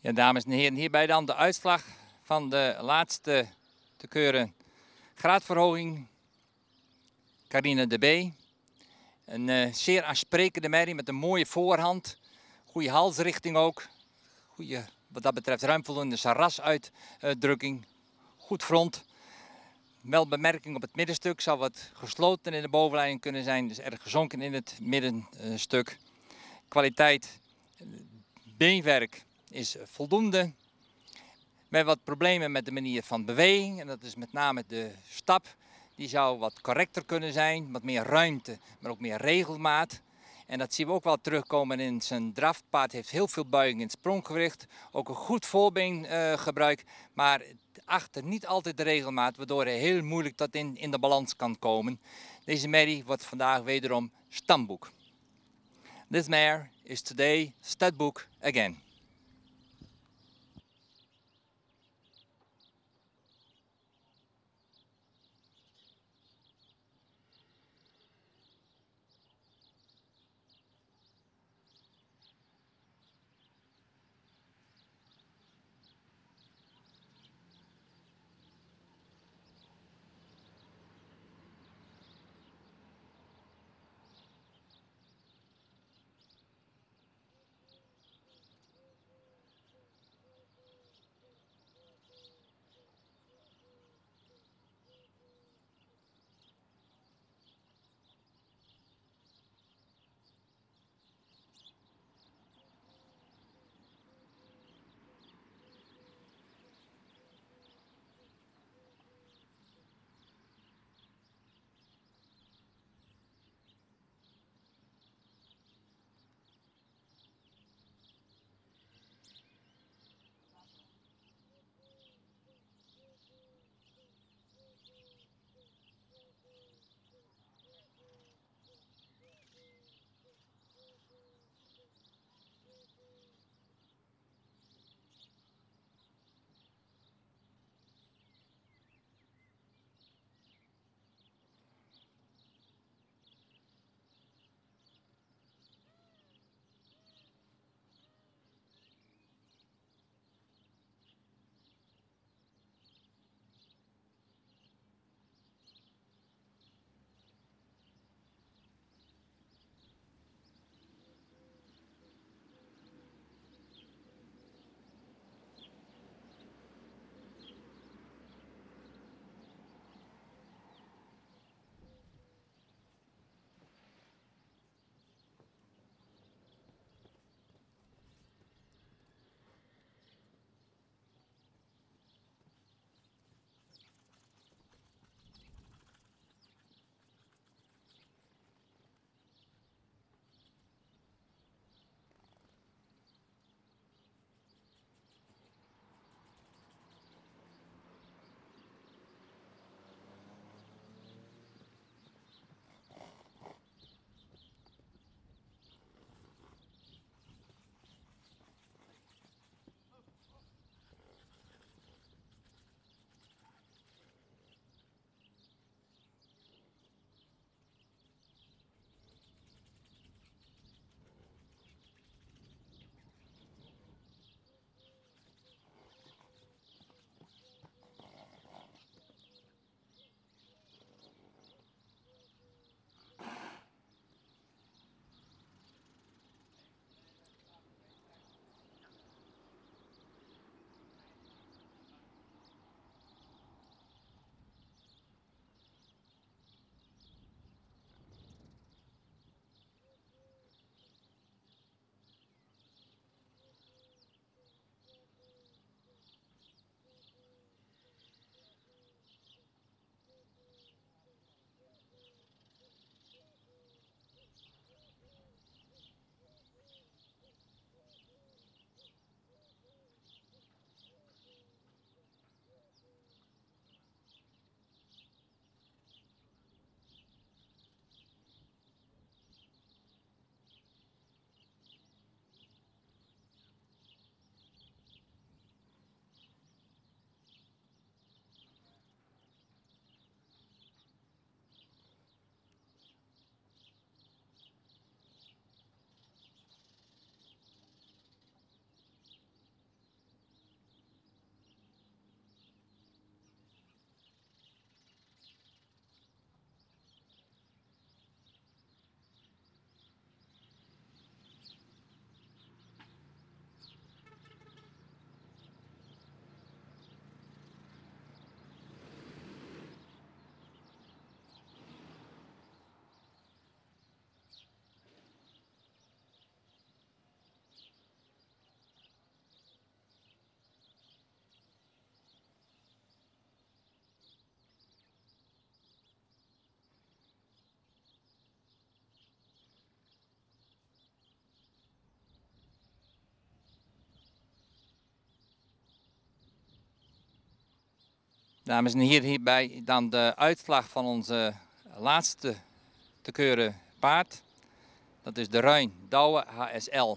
Ja, dames en heren, hierbij dan de uitslag van de laatste te keuren graadverhoging. Carine de B. Een eh, zeer aansprekende merrie met een mooie voorhand. Goede halsrichting ook. Goede, wat dat betreft, voldoende sarrasuitdrukking. Goed front. Wel bemerking op het middenstuk. Zal wat gesloten in de bovenlijn kunnen zijn. Dus erg gezonken in het middenstuk. Kwaliteit, beenwerk is voldoende. Met wat problemen met de manier van beweging, en dat is met name de stap. Die zou wat correcter kunnen zijn, wat meer ruimte, maar ook meer regelmaat. En dat zien we ook wel terugkomen in zijn drafpaard. Heeft heel veel buiging in het spronggewicht, Ook een goed voorbeengebruik. maar achter niet altijd de regelmaat, waardoor hij heel moeilijk tot in, in de balans kan komen. Deze merrie wordt vandaag wederom stamboek. This mare is today studbook again. Dames en heren, hierbij dan de uitslag van onze laatste te keuren paard. Dat is de Ruin Douwe HSL.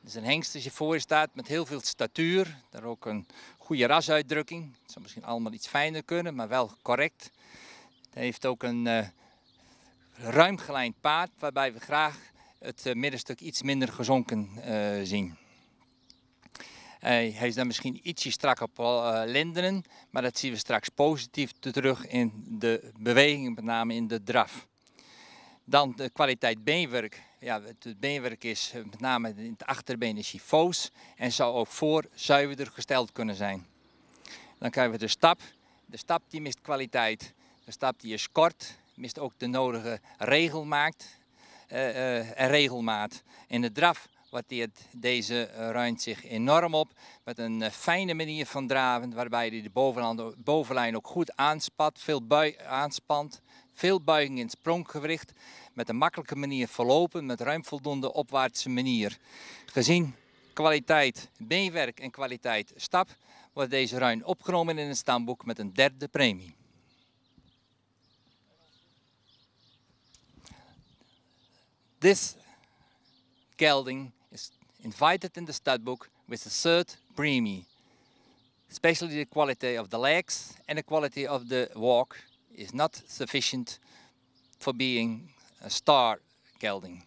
Het is een hengst als je voor staat met heel veel statuur. Daar ook een goede rasuitdrukking. Het zou misschien allemaal iets fijner kunnen, maar wel correct. Het heeft ook een uh, eh, ruim paard waarbij we graag het eh, middenstuk iets minder gezonken eh, zien. Eh, hij is dan misschien ietsje strak op eh, lendenen, maar dat zien we straks positief terug in de beweging, met name in de draf. Dan de kwaliteit beenwerk. Ja, het beenwerk is eh, met name in het achterbeen is chifoos en zou ook voor zuiverder gesteld kunnen zijn. Dan krijgen we de stap. De stap die mist kwaliteit. De stap die is kort, mist ook de nodige regelmaat, uh, en regelmaat. En de draf wat deze eh, ruimt zich enorm op. Met een eh, fijne manier van draven, waarbij hij de bovenlijn ook goed aanspat, veel bui, aanspant. Veel buiging in het spronggewicht. Met een makkelijke manier verlopen, met ruim voldoende opwaartse manier. Gezien kwaliteit beenwerk en kwaliteit stap, wordt deze ruin opgenomen in een stamboek met een derde premie. This gelding invited in the stud book with a third preemie. Especially the quality of the legs and the quality of the walk is not sufficient for being a star gelding.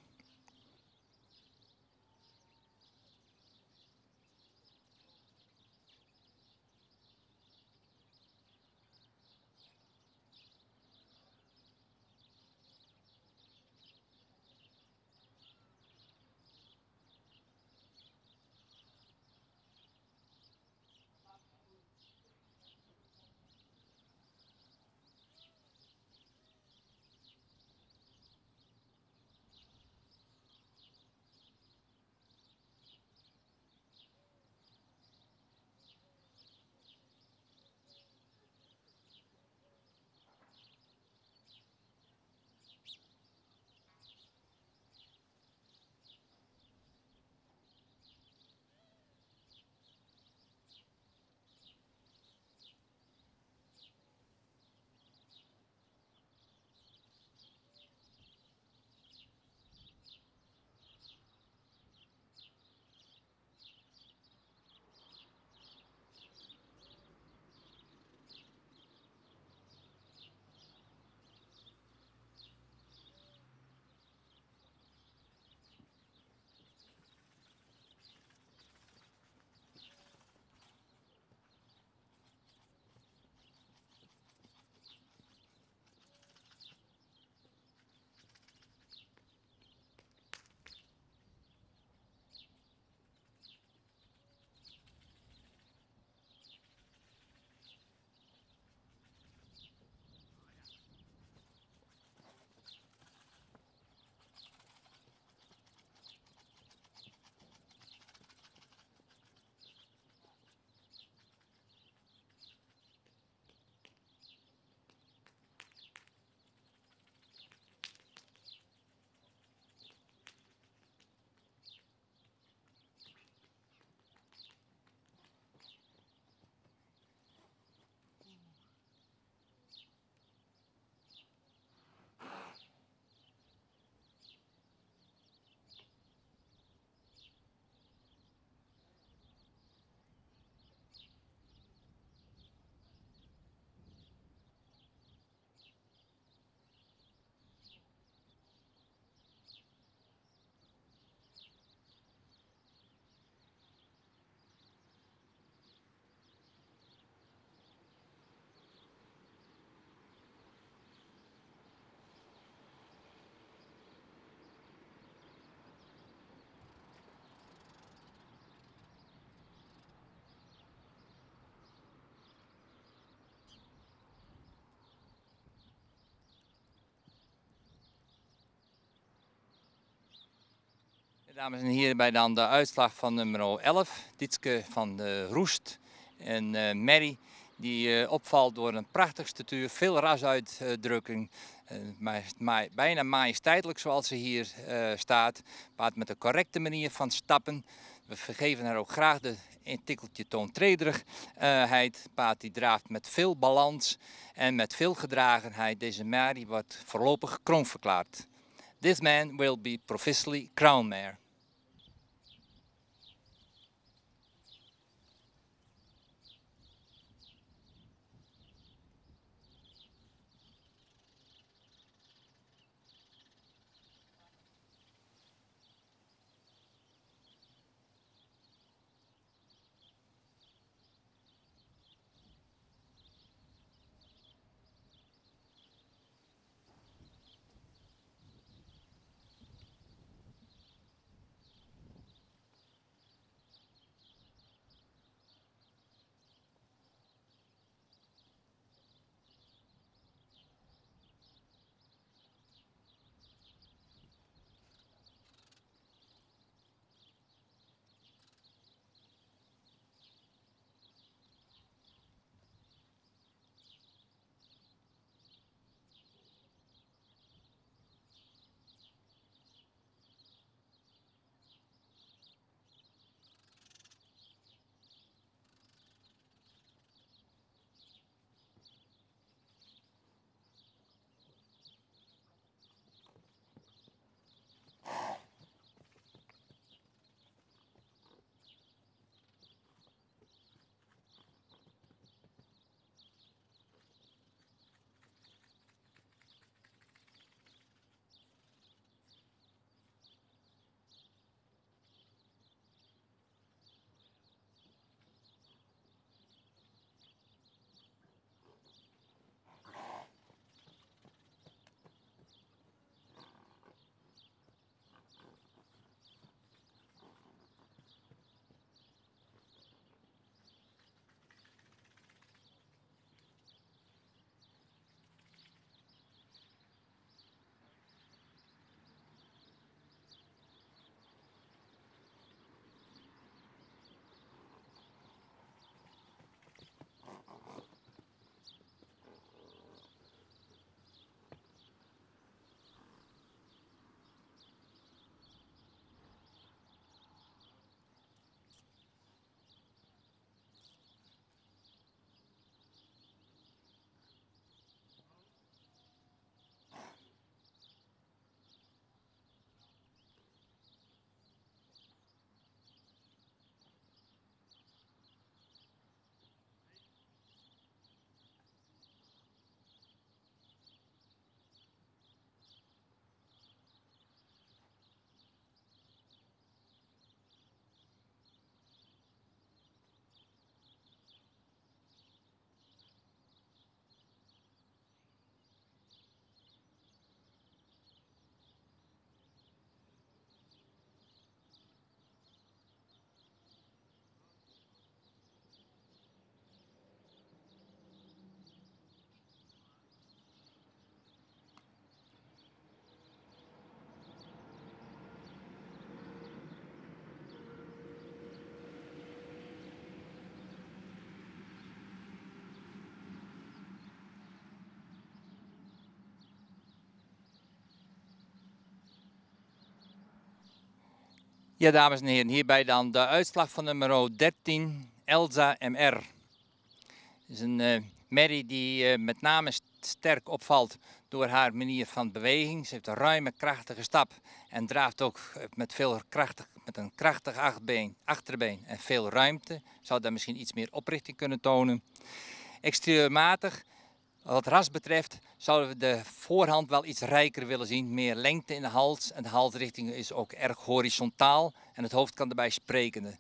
Dames en heren, bij dan de uitslag van nummer 11. Ditske van de eh, Roest en uh, eh, Mary. Die eh, opvalt door een prachtig statuur, veel rasuitdrukking. Uh, maar, bijna majesteitelijk zoals ze hier staat. Paard met de correcte manier van stappen. We vergeven haar ook graag de een tikkeltje toontredrigheid. Paard die draaft met veel balans en met veel gedragenheid. Deze Mary wordt voorlopig kroonverklaard. This man will be professionally crown mare. Ja, dames en heren, hierbij dan de uitslag van nummer 13, Elsa MR. Het is een uh, eh, merrie die eh, met name sterk opvalt door haar manier van beweging. Ze heeft een ruime, krachtige stap en draaft ook eh, met, veel krachtig, met een krachtig achterbeen, achterbeen en veel ruimte. Zou daar misschien iets meer oprichting kunnen tonen. Exterieurmatig wat het ras betreft zouden we de voorhand wel iets rijker willen zien. Meer lengte in de hals. En de halsrichting is ook erg horizontaal. En het hoofd kan erbij sprekende.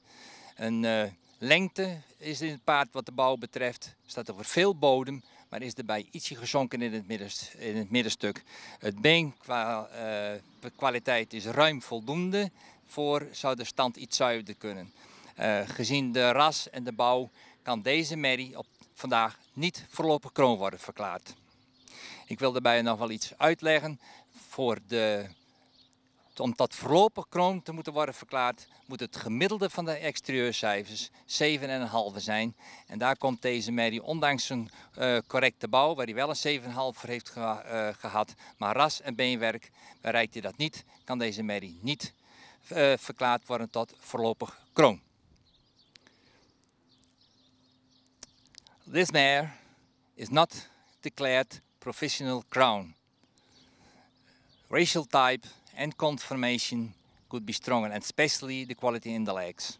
Een eh, lengte is in het paard wat de bouw betreft. Staat over veel bodem. Maar is erbij ietsje gezonken in het, in het middenstuk. Het been qua eh, kwaliteit is ruim voldoende. Voor zou de stand iets zuiverder kunnen. Eh, gezien de ras en de bouw kan deze merrie op vandaag niet voorlopig kroon worden verklaard. Ik wil daarbij nog wel iets uitleggen. Voor de, om tot voorlopig kroon te moeten worden verklaard, moet het gemiddelde van de exterieurcijfers 7,5 zijn. En daar komt deze merrie, ondanks een eh, correcte bouw, waar hij wel een 7,5 voor heeft eh, gehad, maar ras en beenwerk bereikt hij dat niet, kan deze merrie niet eh, verklaard worden tot voorlopig kroon. this mare is not declared professional crown. Racial type and conformation could be stronger, and especially the quality in the legs.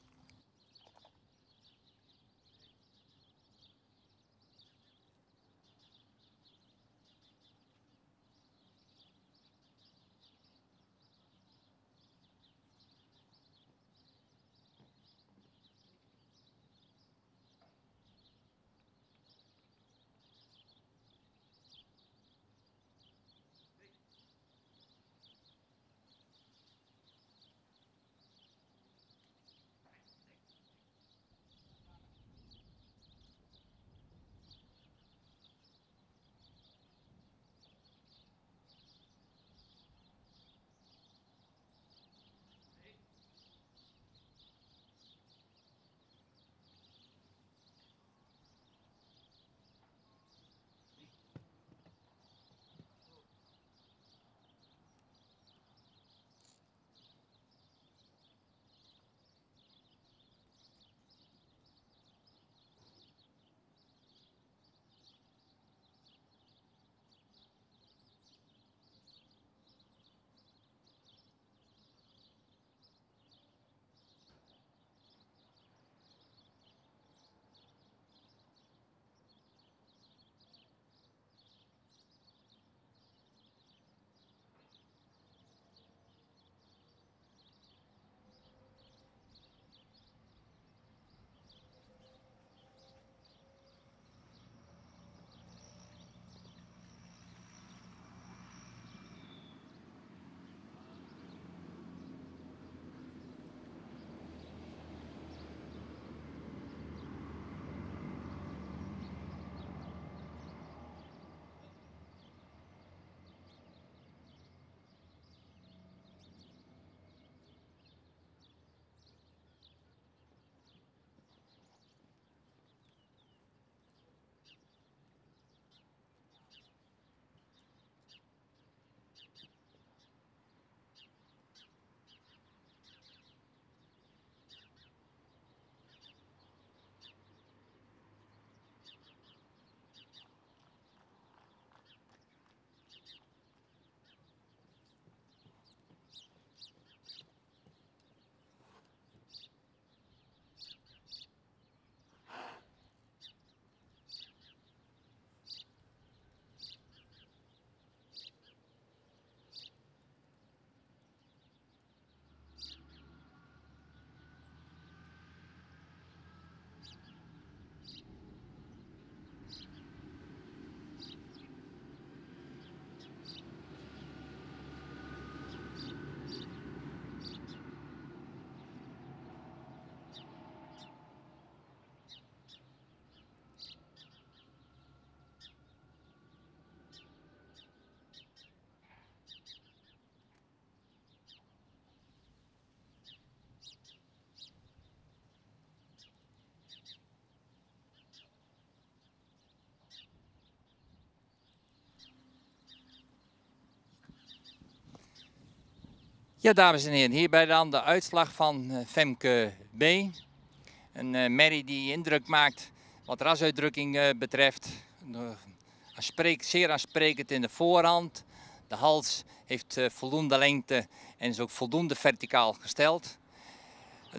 Ja, dames en heren, hierbij dan de uitslag van eh, Femke B. Een uh, merrie die indruk maakt wat rasuitdrukking eh, betreft. De, zeer aansprekend in de voorhand. De hals heeft voldoende lengte en is ook voldoende verticaal gesteld.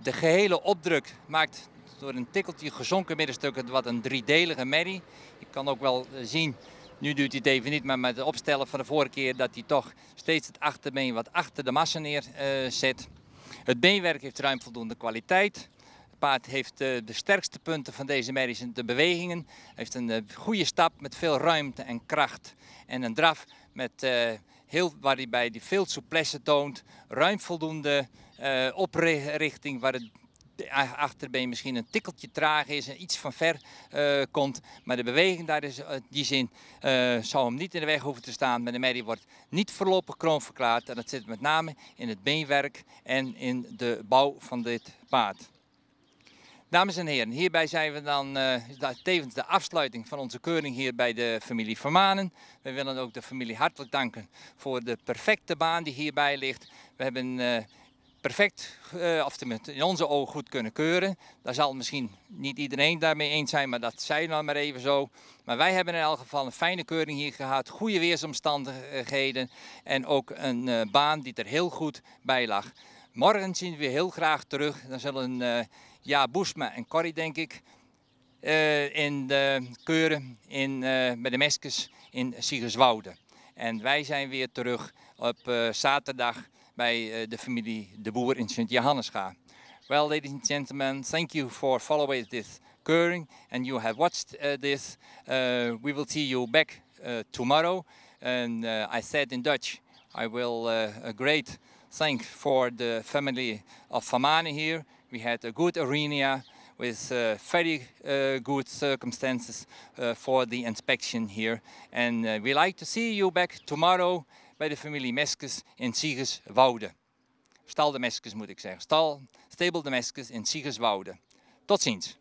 De gehele opdruk maakt door een tikkeltje gezonken middenstuk wat een driedelige merrie. Je kan ook wel zien nu duurt hij het even niet, maar met het opstellen van de vorige keer dat hij toch steeds het achterbeen wat achter de massa neerzet. Eh, het beenwerk heeft ruim voldoende kwaliteit paard heeft eh, de sterkste punten van deze medische de bewegingen. Hij heeft een eh, goede stap met veel ruimte en kracht. En een draf met, heel, waarbij hij veel souplesse toont. Ruim voldoende oprichting waar het achterbeen misschien een tikkeltje traag is en iets van ver eh, komt. Maar de beweging daar is eh, die zin uh, eh, zou hem niet in de weg hoeven te staan. Maar de merrie wordt niet voorlopig kroon verklaard. En dat zit met name in het beenwerk en in de bouw van dit paard. Dames en heren, hierbij zijn we dan tevens de afsluiting van onze keuring hier bij de familie Vermanen. We willen ook de familie hartelijk danken voor de perfecte baan die hierbij ligt. We hebben perfect, uh, of in onze ogen goed kunnen keuren. Daar zal misschien niet iedereen daarmee eens zijn, maar dat zijn we maar even zo. Maar wij hebben in elk geval een fijne keuring hier gehad, goede weersomstandigheden en ook een eh, baan die er heel goed bij lag. Morgen zien we heel graag terug. Dan zullen uh, Ja Boesma en Corrie, denk ik, in de keuren in, met de meskes in Sigerswoude. En wij zijn weer terug op zaterdag bij eh, de familie De Boer in Sint-Johannesga. Well, ladies and gentlemen, thank you for following this curing, and you have watched uh, this. Uh, we will see you back uh, tomorrow. And I said in Dutch, I will a great thank for the family of Famane here. We had a good arena with very good circumstances for the inspection here. And we like to see you back tomorrow. bij de familie Meskes in Siegerswoude. Stal de Meskes moet ik zeggen. Stal, stable de Meskes in Siegerswoude. Tot ziens.